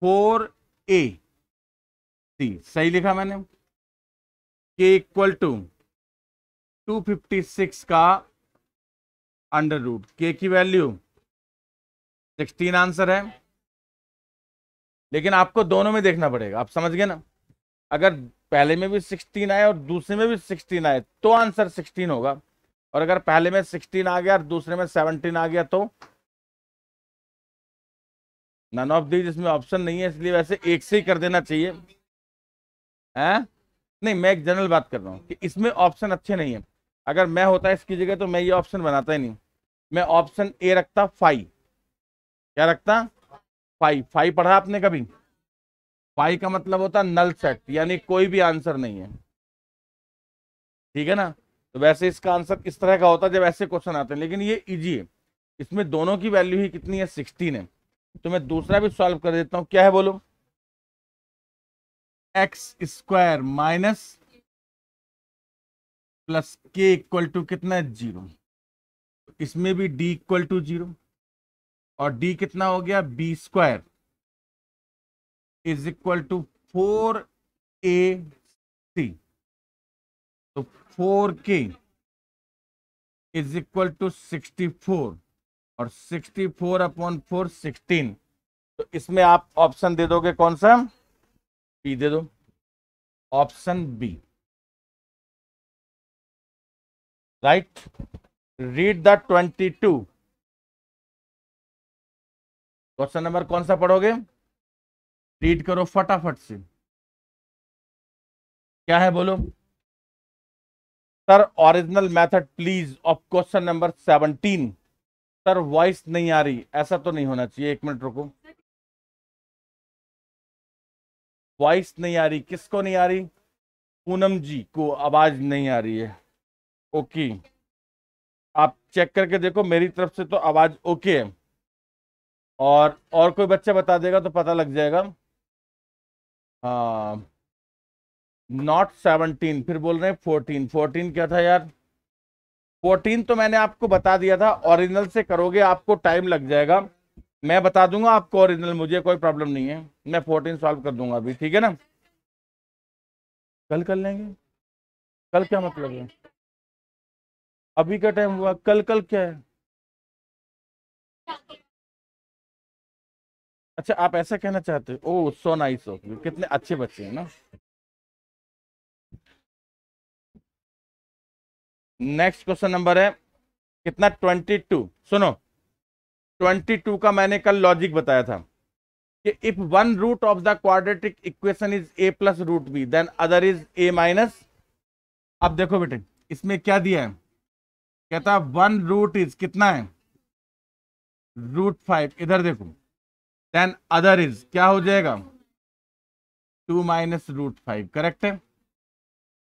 S1: फोर ए सी सही लिखा मैंने के इक्वल टू 256 का अंडर रूट के की वैल्यू 16 आंसर है
S2: लेकिन आपको दोनों में देखना पड़ेगा आप समझ गए ना अगर पहले में भी 16 आए और दूसरे में भी 16 आए तो आंसर 16 होगा और अगर पहले में 16 आ गया और दूसरे में 17 आ गया तो नन ऑफ दीज इसमें ऑप्शन नहीं है इसलिए वैसे एक से ही कर देना चाहिए है नहीं मैं एक जनरल बात कर रहा हूँ कि इसमें ऑप्शन अच्छे नहीं है अगर मैं होता इसकी जगह तो मैं ये ऑप्शन बनाता ही नहीं मैं ऑप्शन ए रखता फाइव क्या रखता फाइव फाइव पढ़ा आपने कभी फाइव का मतलब होता नल सेट यानी कोई भी आंसर नहीं है ठीक है ना तो वैसे इसका आंसर इस तरह का होता है जब ऐसे क्वेश्चन आते हैं लेकिन ये इजी है इसमें दोनों की वैल्यू ही कितनी है सिक्सटीन है तो मैं दूसरा भी सॉल्व कर देता हूं
S1: क्या है बोलो x square minus plus k equal to कितना है जीरो तो इसमें
S2: भी डी इक्वल टू जीरो और डी कितना हो गया b square
S1: is equal to four A c तो four k is equal to sixty
S2: four और 64 फोर अपॉन फोर सिक्सटीन तो इसमें आप
S1: ऑप्शन दे दोगे कौन सा बी दे दो option B right read the twenty two question number कौन सा पढ़ोगे रीड करो फटाफट से क्या है बोलो
S2: sir original method please of question number seventeen sir voice नहीं आ रही ऐसा तो नहीं होना चाहिए एक मिनट रुको वॉइस नहीं आ रही किसको नहीं आ रही पूनम जी को आवाज नहीं आ रही है ओके आप चेक करके देखो मेरी तरफ से तो आवाज ओके है और और कोई बच्चा बता देगा तो पता लग जाएगा हाँ नॉट सेवनटीन फिर बोल रहे हैं फोर्टीन फोर्टीन क्या था यार फोर्टीन तो मैंने आपको बता दिया था ओरिजिनल से करोगे आपको टाइम लग जाएगा मैं बता दूंगा आपको ओरिजिनल मुझे कोई प्रॉब्लम नहीं है मैं फोर्टीन सॉल्व कर दूंगा अभी ठीक है ना कल कर लेंगे
S1: कल क्या मतलब है अभी का टाइम हुआ कल कल क्या है अच्छा आप ऐसा कहना चाहते हो ओ सो नाइस हो कितने अच्छे बच्चे हैं ना
S2: नेक्स्ट क्वेश्चन नंबर है कितना ट्वेंटी टू सुनो ट्वेंटी टू का मैंने कल लॉजिक बताया था कि if one root of the quadratic equation is a plus root b then other is a minus अब देखो बेटे इसमें क्या दिया है कहता है वन रूट इज कितना है रूट फाइव इधर देखो देन अदर इज क्या हो जाएगा two minus root five correct है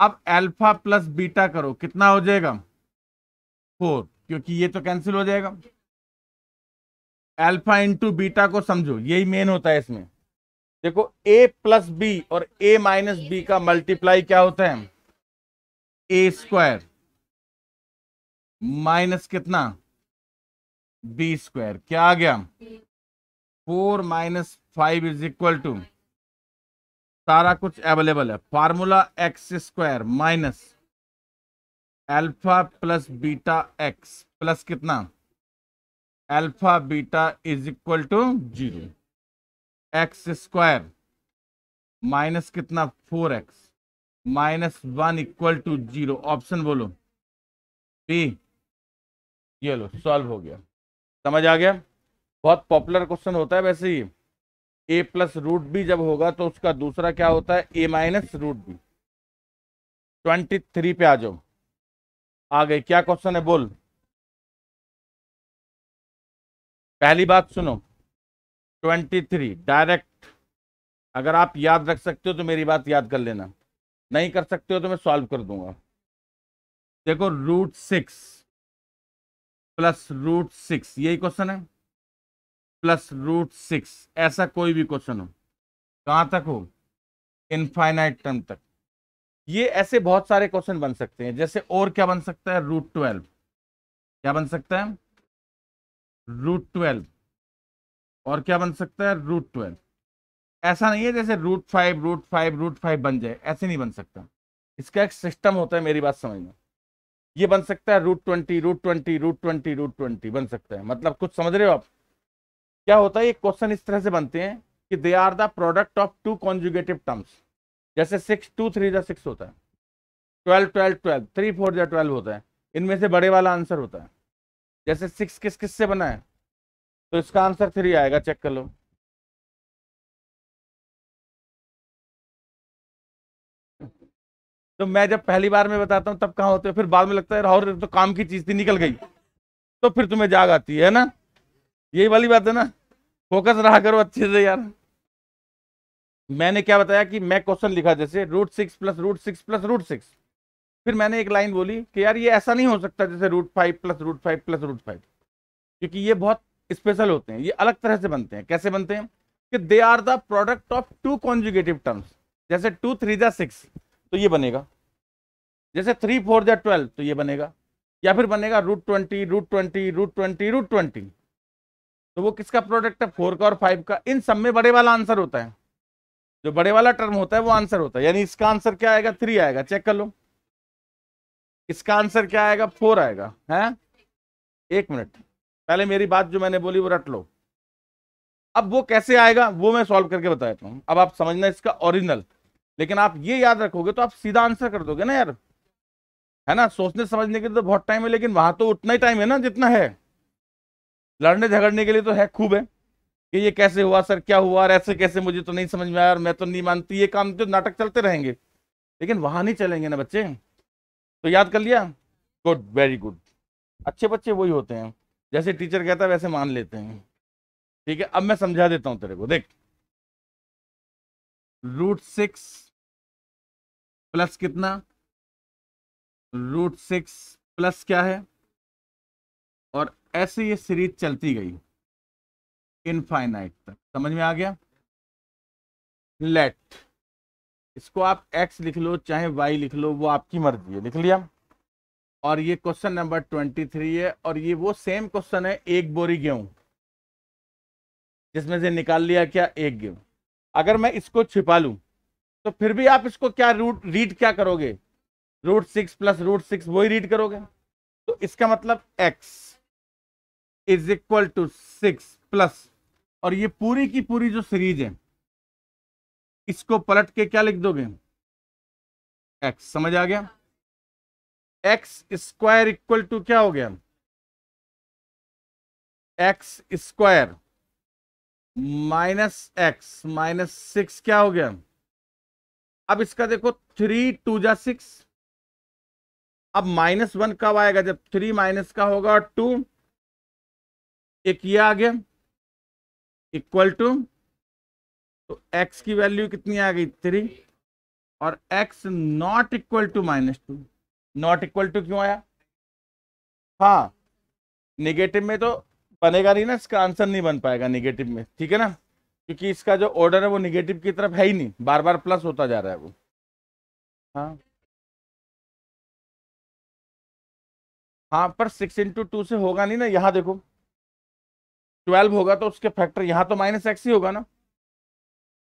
S2: अब अल्फा प्लस बीटा करो कितना हो जाएगा फोर क्योंकि ये तो कैंसिल हो जाएगा अल्फा इंटू बीटा को समझो यही मेन होता है इसमें देखो ए प्लस बी और ए माइनस बी का मल्टीप्लाई क्या होता है ए स्क्वायर माइनस कितना बी स्क्वायर क्या आ गया four minus five is equal to सारा कुछ अवेलेबल है formula x square minus alpha plus beta x plus कितना alpha beta is equal to zero x square minus कितना four x minus one equal to zero option बोलो B ये लो solve हो गया समझ आ गया बहुत पॉपुलर क्वेश्चन होता है वैसे ही ए प्लस रूट बी जब होगा तो उसका दूसरा क्या होता है a minus root b
S1: twenty three पे आ जाओ आ गए क्या क्वेश्चन है बोल पहली बात सुनो ट्वेंटी थ्री डायरेक्ट
S2: अगर आप याद रख सकते हो तो मेरी बात याद कर लेना नहीं कर सकते हो तो मैं सॉल्व कर दूंगा देखो root six plus root six यही क्वेश्चन है प्लस रूट सिक्स ऐसा कोई भी क्वेश्चन हो कहाँ तक हो इनफाइनाइट टर्म तक ये ऐसे बहुत सारे क्वेश्चन बन सकते हैं जैसे और क्या बन सकता है रूट ट्वेल्व क्या बन सकता है रूट ट्वेल्व और क्या बन सकता है रूट ट्वेल्व ऐसा नहीं है जैसे root five root five root five बन जाए ऐसे नहीं बन सकता इसका एक सिस्टम होता है मेरी बात समझना ये बन सकता है root twenty root twenty root twenty root twenty बन सकता है मतलब कुछ समझ रहे हो आप क्या होता है ये क्वेश्चन इस तरह से बनते हैं कि they are the product of two conjugative terms जैसे सिक्स टू थ्री जो सिक्स होता है twelve twelve twelve three four जो ट्वेल्व होता है इनमें से बड़े वाला आंसर होता है जैसे सिक्स
S1: किस किस से बना है तो इसका आंसर थ्री आएगा चेक कर लो तो मैं जब पहली बार में बताता हूँ तब कहाँ होते हैं फिर बाद में लगता है राहुल तो काम की चीज थी निकल गई तो फिर तुम्हें
S2: जाग आती है ना यही वाली बात है ना फोकस रहा करो अच्छे से यार मैंने क्या बताया कि मैं क्वेश्चन लिखा जैसे root six plus root six plus root six फिर मैंने एक लाइन बोली कि यार ये ऐसा नहीं हो सकता जैसे root five plus root five plus root five क्योंकि ये बहुत स्पेशल होते हैं ये अलग तरह से बनते हैं कैसे बनते हैं कि they are the product of two conjugative terms जैसे टू थ्री जै सिक्स तो ये बनेगा जैसे थ्री फोर जै ट्वेल्व तो ये बनेगा या फिर बनेगा root twenty root twenty root twenty root twenty तो वो किसका प्रोडक्ट है फोर का और फाइव का इन सब में बड़े वाला आंसर होता है जो बड़े वाला टर्म होता है वो आंसर होता है यानी इसका आंसर क्या आएगा थ्री आएगा चेक कर लो इसका आंसर क्या आएगा फोर आएगा है एक मिनट पहले मेरी बात जो मैंने बोली वो रट लो अब वो कैसे आएगा वो मैं सॉल्व करके बता देता हूँ अब आप समझना इसका ओरिजिनल लेकिन आप ये याद रखोगे तो आप सीधा आंसर कर दोगे ना यार है ना सोचने समझने के लिए तो बहुत टाइम है लेकिन वहां तो उतना ही टाइम है ना जितना है लड़ने झगड़ने के लिए तो है खूब है कि ये कैसे हुआ सर क्या हुआ और ऐसे कैसे मुझे तो नहीं समझ में आया और मैं तो नहीं मानती ये काम तो नाटक चलते रहेंगे लेकिन वहां नहीं चलेंगे ना बच्चे तो याद कर लिया गुड वेरी गुड अच्छे बच्चे वही होते हैं जैसे टीचर कहता है वैसे मान लेते हैं ठीक है अब मैं समझा देता हूँ तेरे को देख
S1: रूट सिक्स प्लस कितना रूट सिक्स प्लस क्या है और
S2: ऐसे ये सीरीज चलती गई इनफाइनाइट तक समझ में आ गया लेट इसको आप x लिख लो चाहे y लिख लो वो आपकी मर्जी है लिख लिया और ये क्वेश्चन नंबर ट्वेंटी थ्री है और ये वो सेम क्वेश्चन है एक बोरी गेहूं जिसमें से निकाल लिया क्या एक गेहूं अगर मैं इसको छिपा लूं तो फिर भी आप इसको क्या रूट रीड क्या करोगे root six plus root six वही रीड करोगे तो इसका मतलब x is equal to six plus और ये पूरी की पूरी जो सीरीज है
S1: इसको पलट के क्या लिख दोगे एक्स समझ आ गया एक्स स्क्वायर इक्वल टू क्या हो गया x square minus x
S2: minus six क्या हो गया अब इसका देखो थ्री टू जा सिक्स
S1: अब माइनस वन कब आएगा जब थ्री माइनस का होगा और टू ये किया आगे इक्वल टू
S2: तो एक्स की वैल्यू कितनी आ गई थ्री और x not equal to minus two not equal to क्यों आया हाँ नेगेटिव में तो बनेगा नहीं ना इसका आंसर नहीं बन पाएगा नेगेटिव में ठीक है ना क्योंकि इसका जो ऑर्डर है
S1: वो नेगेटिव की तरफ है ही नहीं बार बार प्लस होता जा रहा है वो हाँ हाँ पर सिक्स इंटू टू से होगा नहीं ना यहाँ देखो ट्वेल्व होगा तो उसके फैक्टर यहाँ तो माइनस एक्स ही होगा ना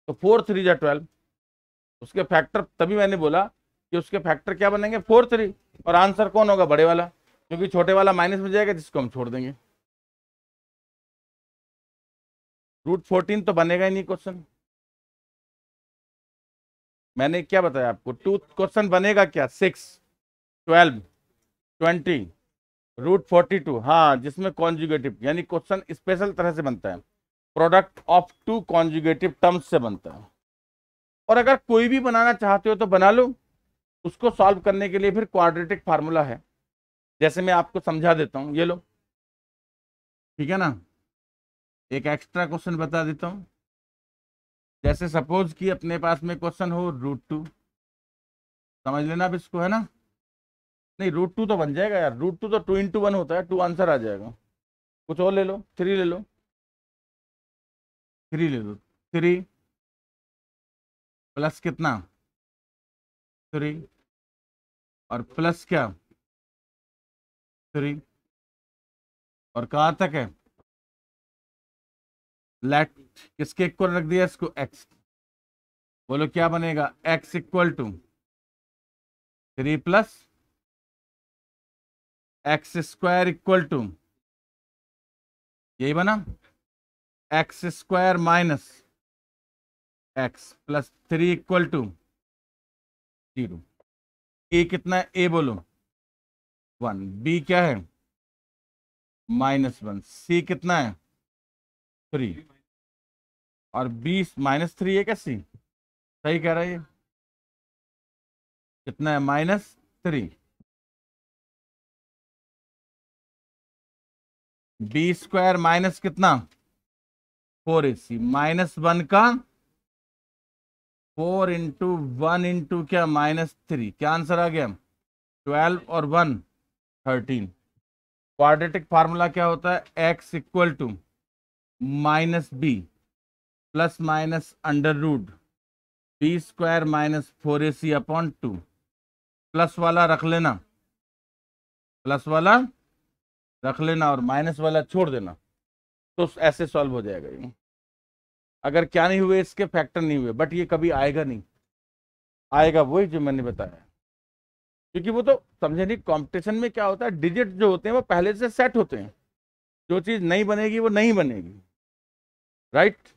S2: तो फोर थ्री या ट्वेल्व उसके फैक्टर तभी मैंने बोला कि उसके फैक्टर क्या बनेंगे फोर थ्री और आंसर कौन होगा बड़े वाला क्योंकि छोटे वाला माइनस में जाएगा जिसको हम छोड़ देंगे
S1: रूट फोर्टीन तो बनेगा ही नहीं क्वेश्चन मैंने क्या बताया आपको टू क्वेश्चन बनेगा क्या six
S2: twelve twenty root forty two हाँ जिसमें कॉन्जुगेटिव यानी क्वेश्चन स्पेशल तरह से बनता है product of two conjugative terms से बनता है और अगर कोई भी बनाना चाहते हो तो बना लो उसको सॉल्व करने के लिए फिर क्वाड्रेटिक फार्मूला है जैसे मैं आपको समझा देता हूँ ये लो ठीक है ना एक एक्स्ट्रा क्वेश्चन बता देता हूँ जैसे सपोज कि अपने पास में क्वेश्चन हो रूट टू समझ लेना अब इसको है ना नहीं रूट टू तो बन जाएगा यार रूट टू तो टू इंटू वन होता है टू आंसर आ जाएगा
S1: कुछ और ले लो थ्री ले लो थ्री ले लो थ्री प्लस कितना थ्री और प्लस क्या थ्री और कहाँ तक है लेट किसके इक्वल रख दिया इसको एक्स बोलो क्या बनेगा x equal to three plus x square equal to यही बना x square minus x plus three equal to zero a कितना है ए बोलो वन बी क्या है माइनस
S2: वन सी कितना है थ्री और बी माइनस
S1: थ्री है क्या सी सही कह रहा है ये कितना है minus three b square minus कितना फोर ए सी माइनस वन का
S2: फोर इंटू वन इंटू क्या माइनस थ्री क्या आंसर आ गया ट्वेल्व और वन थर्टीन क्वाड्रेटिक फार्मूला क्या होता है x equal to minus b plus minus under root b square minus four A c upon two plus वाला रख लेना प्लस वाला रख लेना और माइनस वाला छोड़ देना तो ऐसे सॉल्व हो जाएगा ये अगर क्या नहीं हुए इसके फैक्टर नहीं हुए बट ये कभी आएगा नहीं आएगा वही जो मैंने बताया क्योंकि वो तो समझे नहीं कॉम्पिटिशन में क्या होता है डिजिट जो होते हैं वो पहले से सेट होते हैं जो चीज़ नहीं बनेगी वो नहीं बनेगी राइट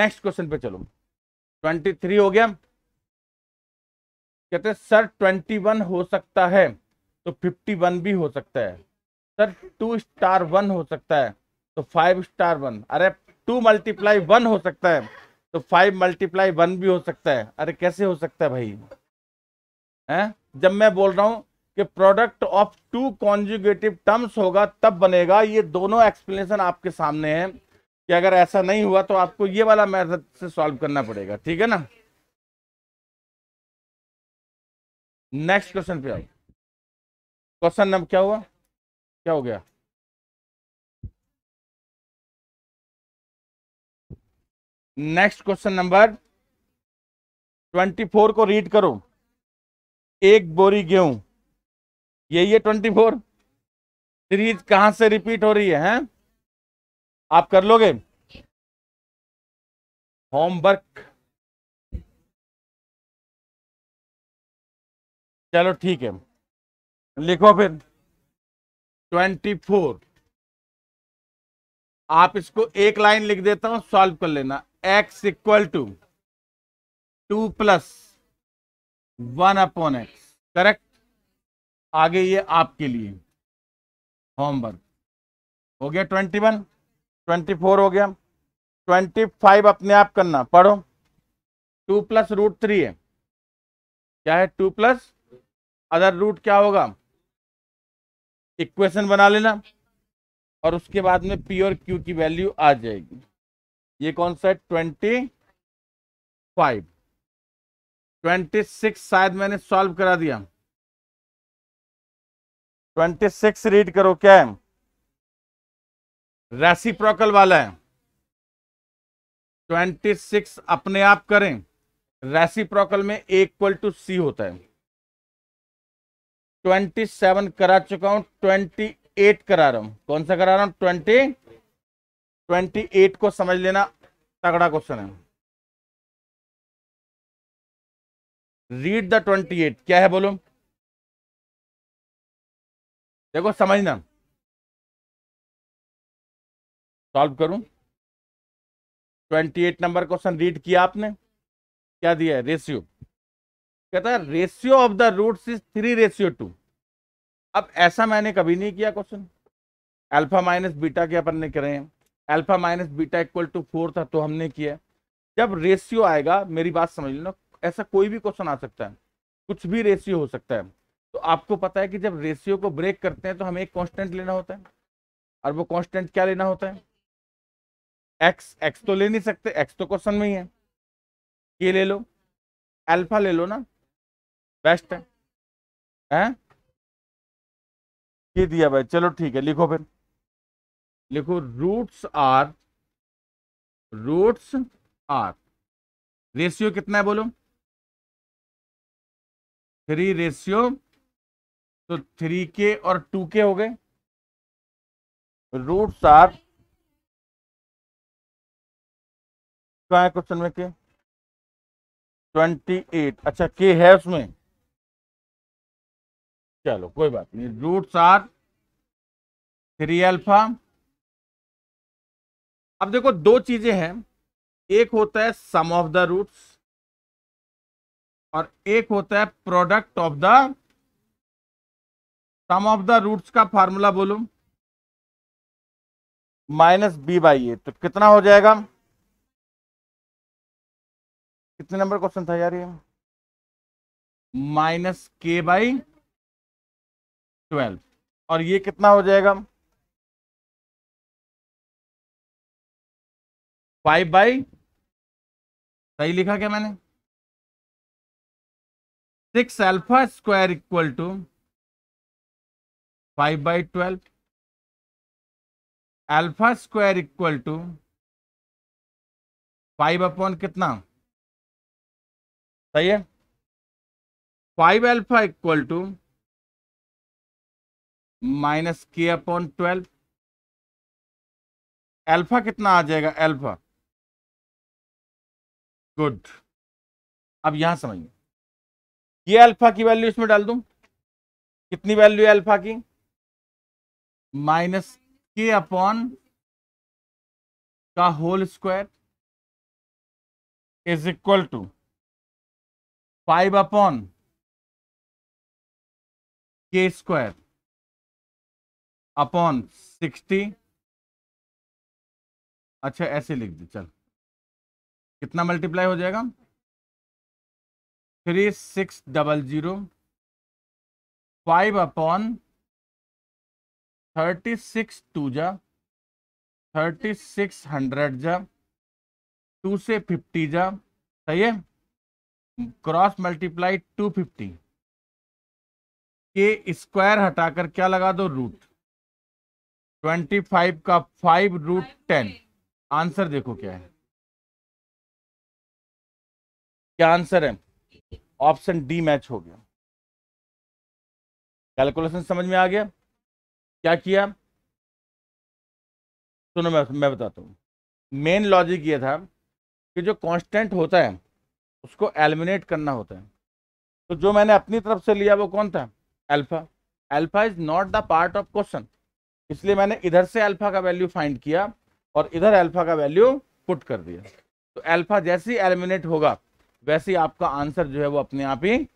S2: नेक्स्ट क्वेश्चन पे चलो ट्वेंटी थ्री हो गया कहते सर ट्वेंटी वन हो सकता है तो 51 भी हो सकता है सर टू स्टार वन हो सकता है तो फाइव स्टार वन अरे टू मल्टीप्लाई वन हो सकता है तो फाइव मल्टीप्लाई वन भी हो सकता है अरे कैसे हो सकता है भाई है जब मैं बोल रहा हूं कि product of two conjugative terms होगा तब बनेगा ये दोनों एक्सप्लेनेशन आपके सामने है कि अगर ऐसा नहीं हुआ तो आपको ये वाला
S1: मैथड से सॉल्व करना पड़ेगा ठीक है ना नेक्स्ट क्वेश्चन पे आओ क्वेश्चन नंबर क्या हुआ क्या हो गया next question number twenty four को रीड करो
S2: एक बोरी गेहूं यही है ट्वेंटी फोर सीरीज कहां
S1: से रिपीट हो रही है हैं आप कर लोगे होमवर्क चलो ठीक है लिखो फिर ट्वेंटी फोर
S2: आप इसको एक लाइन लिख देता हूं सॉल्व कर लेना x equal to two plus one upon x correct आगे ये आपके लिए होमवर्क हो गया ट्वेंटी वन ट्वेंटी फोर हो गया ट्वेंटी फाइव अपने आप करना पढ़ो टू प्लस रूट थ्री है क्या है टू प्लस अदर रूट क्या होगा इक्वेशन बना लेना और उसके बाद में पी और क्यू की वैल्यू आ जाएगी ये कौन सा है ट्वेंटी फाइव ट्वेंटी सिक्स शायद मैंने सॉल्व
S1: करा दिया ट्वेंटी सिक्स रीड करो क्या है रेसिप्रोकल वाला है ट्वेंटी
S2: सिक्स अपने आप करें रेसिप्रोकल में एक इक्वल टू सी होता है ट्वेंटी सेवन करा चुका हूं ट्वेंटी एट करा रहा हूं कौन सा करा रहा हूं ट्वेंटी ट्वेंटी एट को समझ लेना तगड़ा क्वेश्चन है
S1: रीड द ट्वेंटी एट क्या है बोलो देखो समझना सॉल्व करूं twenty eight number question read किया आपने क्या दिया है रेशियो कहता है ratio of
S2: the root is three ratio two अब ऐसा मैंने कभी नहीं किया क्वेश्चन अल्फा माइनस बीटा के अपन ने करे हैं alpha minus beta equal to four था तो हमने किया जब रेशियो आएगा मेरी बात समझ लेना ऐसा कोई भी क्वेश्चन आ सकता है कुछ भी रेशियो हो सकता है तो आपको पता है कि जब रेशियो को ब्रेक करते हैं तो हमें एक कॉन्स्टेंट लेना होता है और वो कॉन्स्टेंट क्या लेना होता है एक्स एक्स तो ले नहीं सकते एक्स तो क्वेश्चन
S1: में ही है ये ले लो अल्फा ले लो ना बेस्ट है हैं ये दिया भाई चलो ठीक है लिखो फिर लिखो roots are roots are ratio कितना है बोलो थ्री रेशियो तो थ्री के और टू के हो गए रूट्स आर क्या है क्वेश्चन में के ट्वेंटी एट अच्छा के है उसमें चलो कोई बात नहीं रूट्स आर थ्री अल्फा अब देखो दो चीजें हैं एक
S2: होता है सम ऑफ द रूट्स और एक होता है product
S1: of the sum of the roots का फार्मूला बोलो माइनस बी बाई ए तो कितना हो जाएगा कितने नंबर क्वेश्चन था यार ये माइनस के बाई ट्वेल्व और ये कितना हो जाएगा फाइव बाई सही लिखा क्या मैंने six alpha square equal to five by twelve alpha square equal to five upon कितना सही है five alpha equal to minus k upon twelve alpha कितना आ जाएगा एल्फा गुड अब यहां समझिए ये अल्फा की वैल्यू इसमें डाल दूं कितनी वैल्यू है अल्फा की माइनस के अपॉन का whole square is equal to five upon k square upon sixty अच्छा ऐसे लिख दे चल कितना मल्टीप्लाई हो जाएगा three six double zero five upon thirty six two जा थर्टी सिक्स हंड्रेड जा टू से
S2: फिफ्टी जा सही है cross multiply two fifty k square हटाकर क्या लगा दो रूट ट्वेंटी फाइव का फाइव रूट टेन आंसर देखो क्या है
S1: क्या आंसर है ऑप्शन डी मैच हो गया कैलकुलेशन समझ में आ गया क्या किया सुनो मैं मैं बताता हूँ मेन लॉजिक ये था कि
S2: जो कांस्टेंट होता है उसको एलिमिनेट करना होता है तो जो मैंने अपनी तरफ से लिया वो कौन था alpha alpha is not the part of question इसलिए मैंने इधर से अल्फा का वैल्यू फाइंड किया और इधर अल्फा का वैल्यू पुट कर दिया तो अल्फा जैसे ही एलिमिनेट होगा वैसे ही आपका आंसर जो है वो अपने आप ही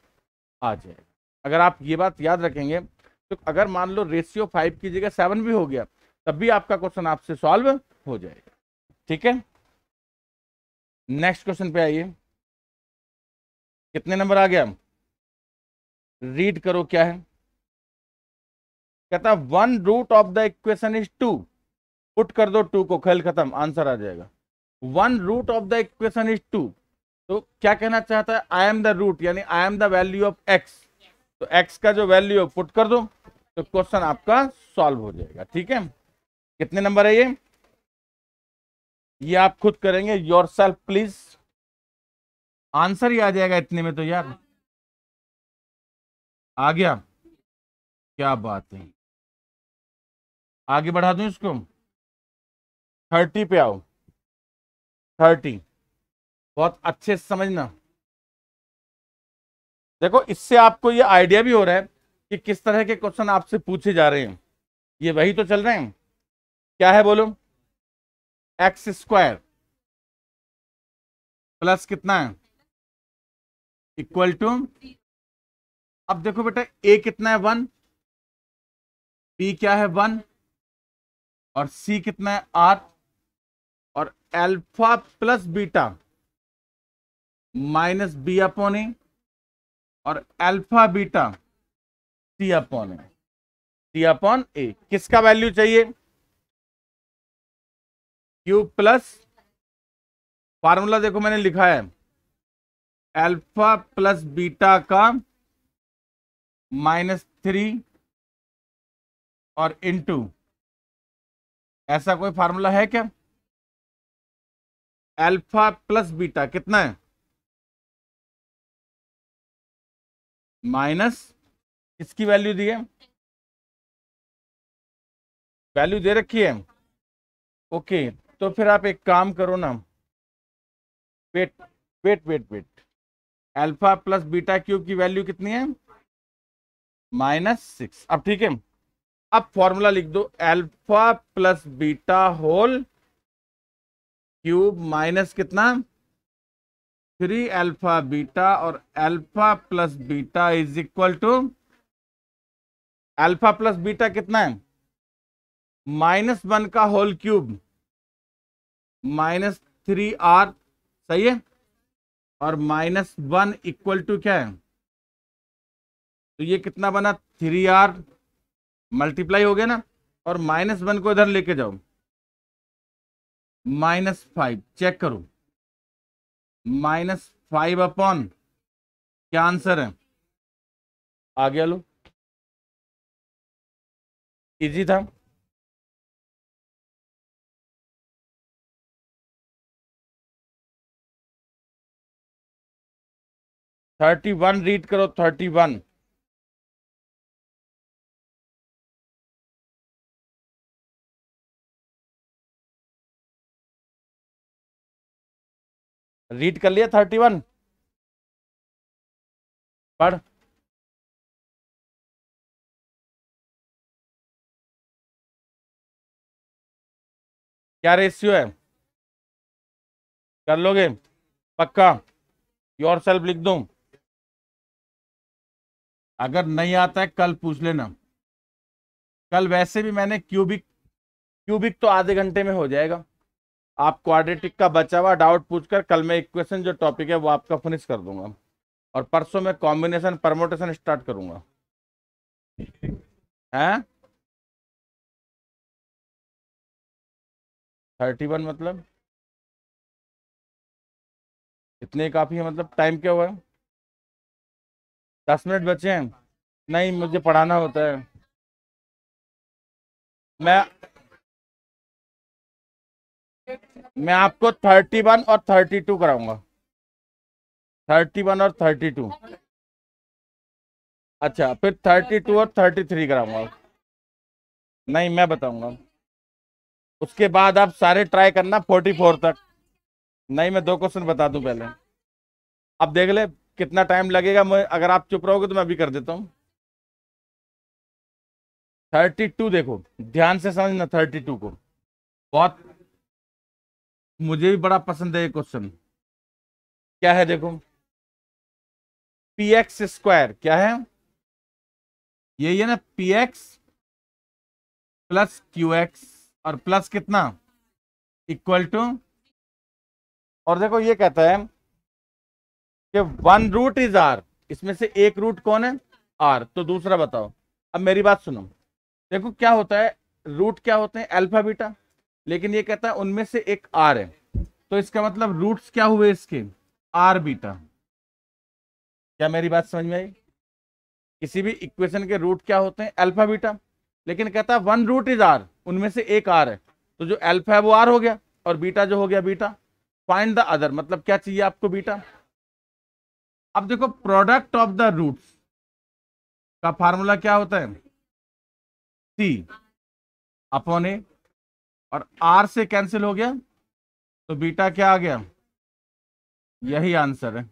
S2: आ जाएगा अगर आप ये बात याद रखेंगे तो अगर मान लो रेशियो फाइव की जगह सेवन भी हो गया तब भी आपका क्वेश्चन आपसे सॉल्व हो जाएगा ठीक है नेक्स्ट क्वेश्चन पे आइए कितने नंबर आ गया रीड करो क्या है कहता है one root of the equation is two put कर दो टू को खेल खत्म आंसर आ जाएगा one root of the equation is two तो क्या कहना चाहता है आई एम द रूट यानी I am the value of x तो एक्स का जो वैल्यू है पुट कर दो तो क्वेश्चन आपका सॉल्व हो जाएगा ठीक है कितने नंबर है ये ये आप खुद करेंगे योर सेल्फ प्लीज
S1: आंसर ही आ जाएगा इतने में तो यार आ गया क्या बात है आगे बढ़ा दू इसको थर्टी पे आओ थर्टी बहुत अच्छे से समझना देखो इससे आपको ये
S2: आइडिया भी हो रहा है कि किस तरह के क्वेश्चन आपसे पूछे जा रहे हैं ये वही तो चल रहे हैं
S1: क्या है बोलो एक्स स्क्वायर प्लस कितना है इक्वल टू अब देखो बेटा ए कितना है वन बी क्या है वन
S2: और सी कितना है आठ और alpha plus beta minus B upon a और alpha
S1: beta c upon a c upon a किसका वैल्यू चाहिए क्यू प्लस फार्मूला देखो मैंने लिखा है अल्फा प्लस बीटा का माइनस थ्री और इनटू ऐसा कोई फार्मूला है क्या अल्फा प्लस बीटा कितना है माइनस किसकी वैल्यू दी है वैल्यू दे रखी है ओके तो फिर आप एक काम करो ना
S2: wait wait wait wait alpha plus beta cube की वैल्यू कितनी है माइनस सिक्स अब ठीक है अब फॉर्मूला लिख दो alpha plus beta whole cube minus कितना थ्री एल्फा बीटा और alpha plus beta is equal to alpha plus beta कितना है माइनस वन का whole cube minus three r सही है और माइनस वन इक्वल टू क्या है तो ये कितना बना थ्री आर मल्टीप्लाई हो गया ना और माइनस वन को
S1: इधर लेके जाओ माइनस फाइव चेक करो माइनस फाइव अपॉन क्या आंसर है आ गया लो इजी था थर्टी वन रीड करो थर्टी वन रीड कर लिया थर्टी वन पढ़ क्या रेशियो है कर लोगे पक्का योर सेल्फ लिख दू
S2: अगर नहीं आता है कल पूछ लेना कल वैसे भी मैंने क्यूबिक क्यूबिक तो आधे घंटे में हो जाएगा आप क्वाड्रेटिक का बचा हुआ डाउट पूछकर कल मैं इक्वेशन जो टॉपिक है वो आपका फिनिश कर दूंगा और परसों में कॉम्बिनेशन परमोटेशन स्टार्ट
S1: करूंगा हैं थर्टी वन मतलब इतने काफ़ी है मतलब टाइम क्या हुआ दस मिनट बचे हैं नहीं मुझे पढ़ाना होता है मैं मैं आपको थर्टी वन और थर्टी टू कराऊंगा थर्टी वन और थर्टी टू
S2: अच्छा फिर थर्टी टू और थर्टी थ्री कराऊंगा नहीं मैं बताऊंगा उसके बाद आप सारे ट्राई करना फोर्टी फोर तक नहीं मैं दो क्वेश्चन बता दूं पहले अब देख ले कितना टाइम लगेगा मैं अगर आप चुप रहोगे तो मैं अभी कर देता हूँ थर्टी टू देखो ध्यान से समझना थर्टी
S1: टू को बहुत मुझे भी बड़ा पसंद है ये क्वेश्चन क्या है देखो पी एक्स स्क्वायर क्या है यही है ना p x plus q x और प्लस कितना इक्वल टू और देखो ये
S2: कहता है कि वन रूट इज आर इसमें से एक रूट कौन है आर तो दूसरा बताओ अब मेरी बात सुनो देखो क्या होता है रूट क्या होते हैं अल्फा बीटा लेकिन ये कहता है उनमें से एक आर है तो इसका मतलब रूट्स क्या हुए इसके आर बीटा क्या मेरी बात समझ में आई किसी भी इक्वेशन के रूट क्या होते हैं अल्फा बीटा लेकिन कहता है वन रूट इज आर उनमें से एक आर है तो जो अल्फा है वो आर हो गया और बीटा जो हो गया बीटा फाइंड द अदर मतलब
S1: क्या चाहिए आपको बीटा अब देखो प्रोडक्ट ऑफ द रूट्स का फार्मूला क्या होता है सी अपॉन ए और आर से कैंसिल हो गया तो बीटा क्या आ गया यही आंसर है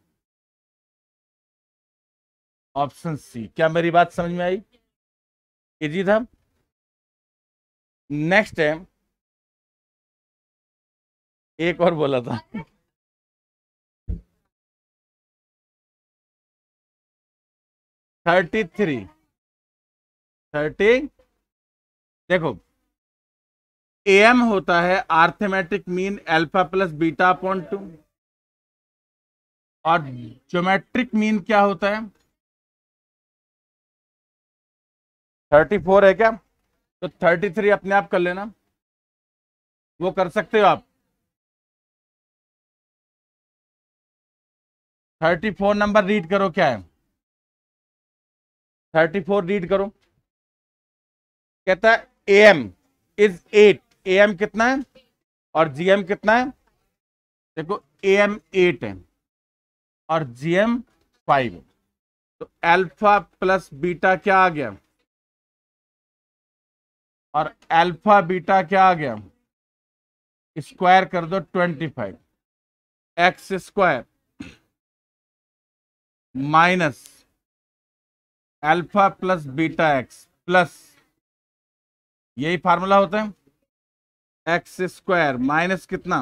S1: ऑप्शन सी क्या मेरी बात समझ में आई इजी था नेक्स्ट है एक और बोला था थर्टी थ्री थर्टी देखो
S2: एम होता है arithmetic mean alpha plus beta upon two
S1: और ज्योमेट्रिक मीन क्या होता है थर्टी फोर है क्या तो थर्टी थ्री अपने आप कर लेना वो कर सकते हो आप थर्टी फोर नंबर रीड करो क्या है थर्टी फोर रीड करो कहता है AM is
S2: eight A M कितना है और जी एम कितना है देखो ए एम एट है और जी एम फाइव तो अल्फा प्लस बीटा क्या आ गया और अल्फा बीटा
S1: क्या आ गया स्क्वायर कर दो twenty five x square minus alpha plus beta x plus यही फार्मूला होता है एक्स स्क्वायर माइनस कितना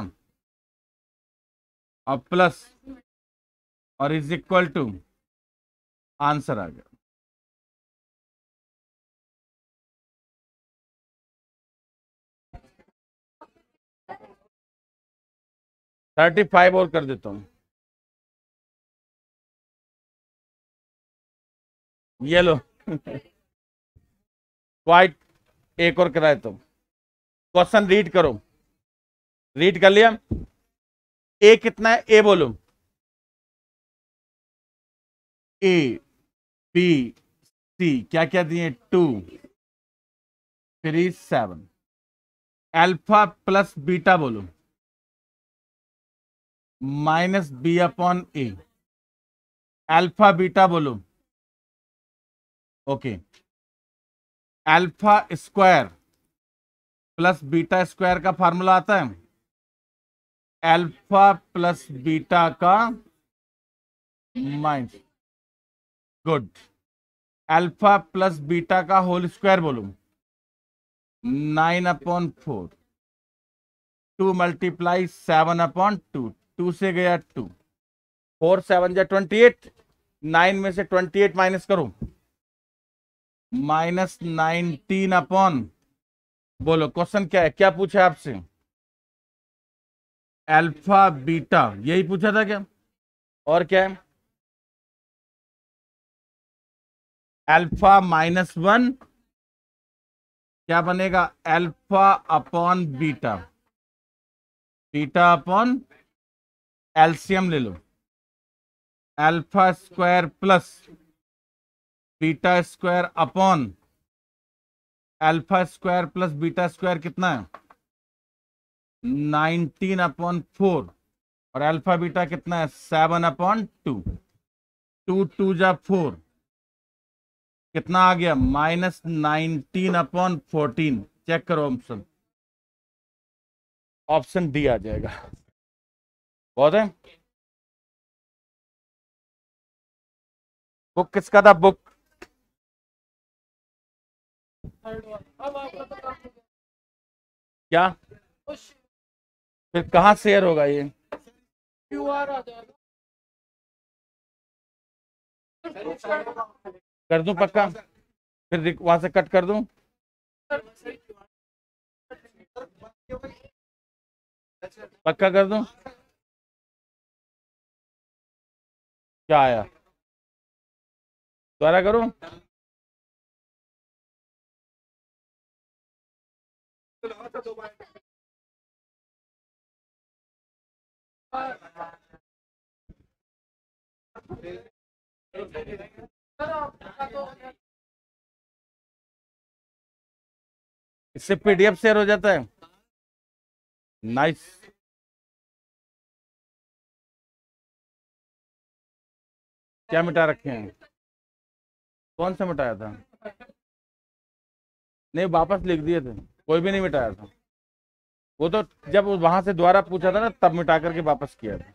S1: और प्लस और इज इक्वल टू आंसर आ गया थर्टी फाइव और कर देता हूँ ये लो (laughs) एक और कराए तुम तो। क्वेश्चन रीड करो रीड कर लिया ए कितना है ए बोलो ए बी सी क्या क्या दिए two three seven alpha plus beta बोलो minus B upon A alpha beta बोलो okay alpha square
S2: plus beta square का फार्मूला आता है एल्फा प्लस बीटा का minus good alpha plus beta का होल स्क्वायर बोलू nine upon four two multiply seven upon two two से गया two four seven जै ट्वेंटी एट नाइन में से ट्वेंटी एट माइनस करो माइनस नाइनटीन अपॉन बोलो क्वेश्चन क्या
S1: है क्या पूछा आपसे अल्फा बीटा यही पूछा था क्या और क्या है अल्फा माइनस वन क्या बनेगा alpha upon beta beta upon एल्सियम ले लो alpha square plus
S2: beta square upon alpha square plus beta square कितना है नाइनटीन अपॉन फोर और अल्फा बीटा कितना है seven upon two two two जा फोर कितना आ गया minus nineteen upon fourteen check करो ऑप्शन
S1: ऑप्शन डी आ जाएगा बहुत है बुक किसका था बुक क्या फिर कहा शेयर होगा ये कर दू पक्का फिर वहां से कट कर दू पक्का कर दू क्या आया दोबारा करूं इससे पीडीएफ शेयर हो जाता है नाइस क्या मिटा रखे हैं कौन सा मिटाया था नहीं वापस लिख दिए थे कोई भी नहीं मिटाया था वो तो जब वहां से द्वारा पूछा था ना तब मिटा करके वापस किया था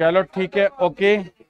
S1: चलो ठीक है ओके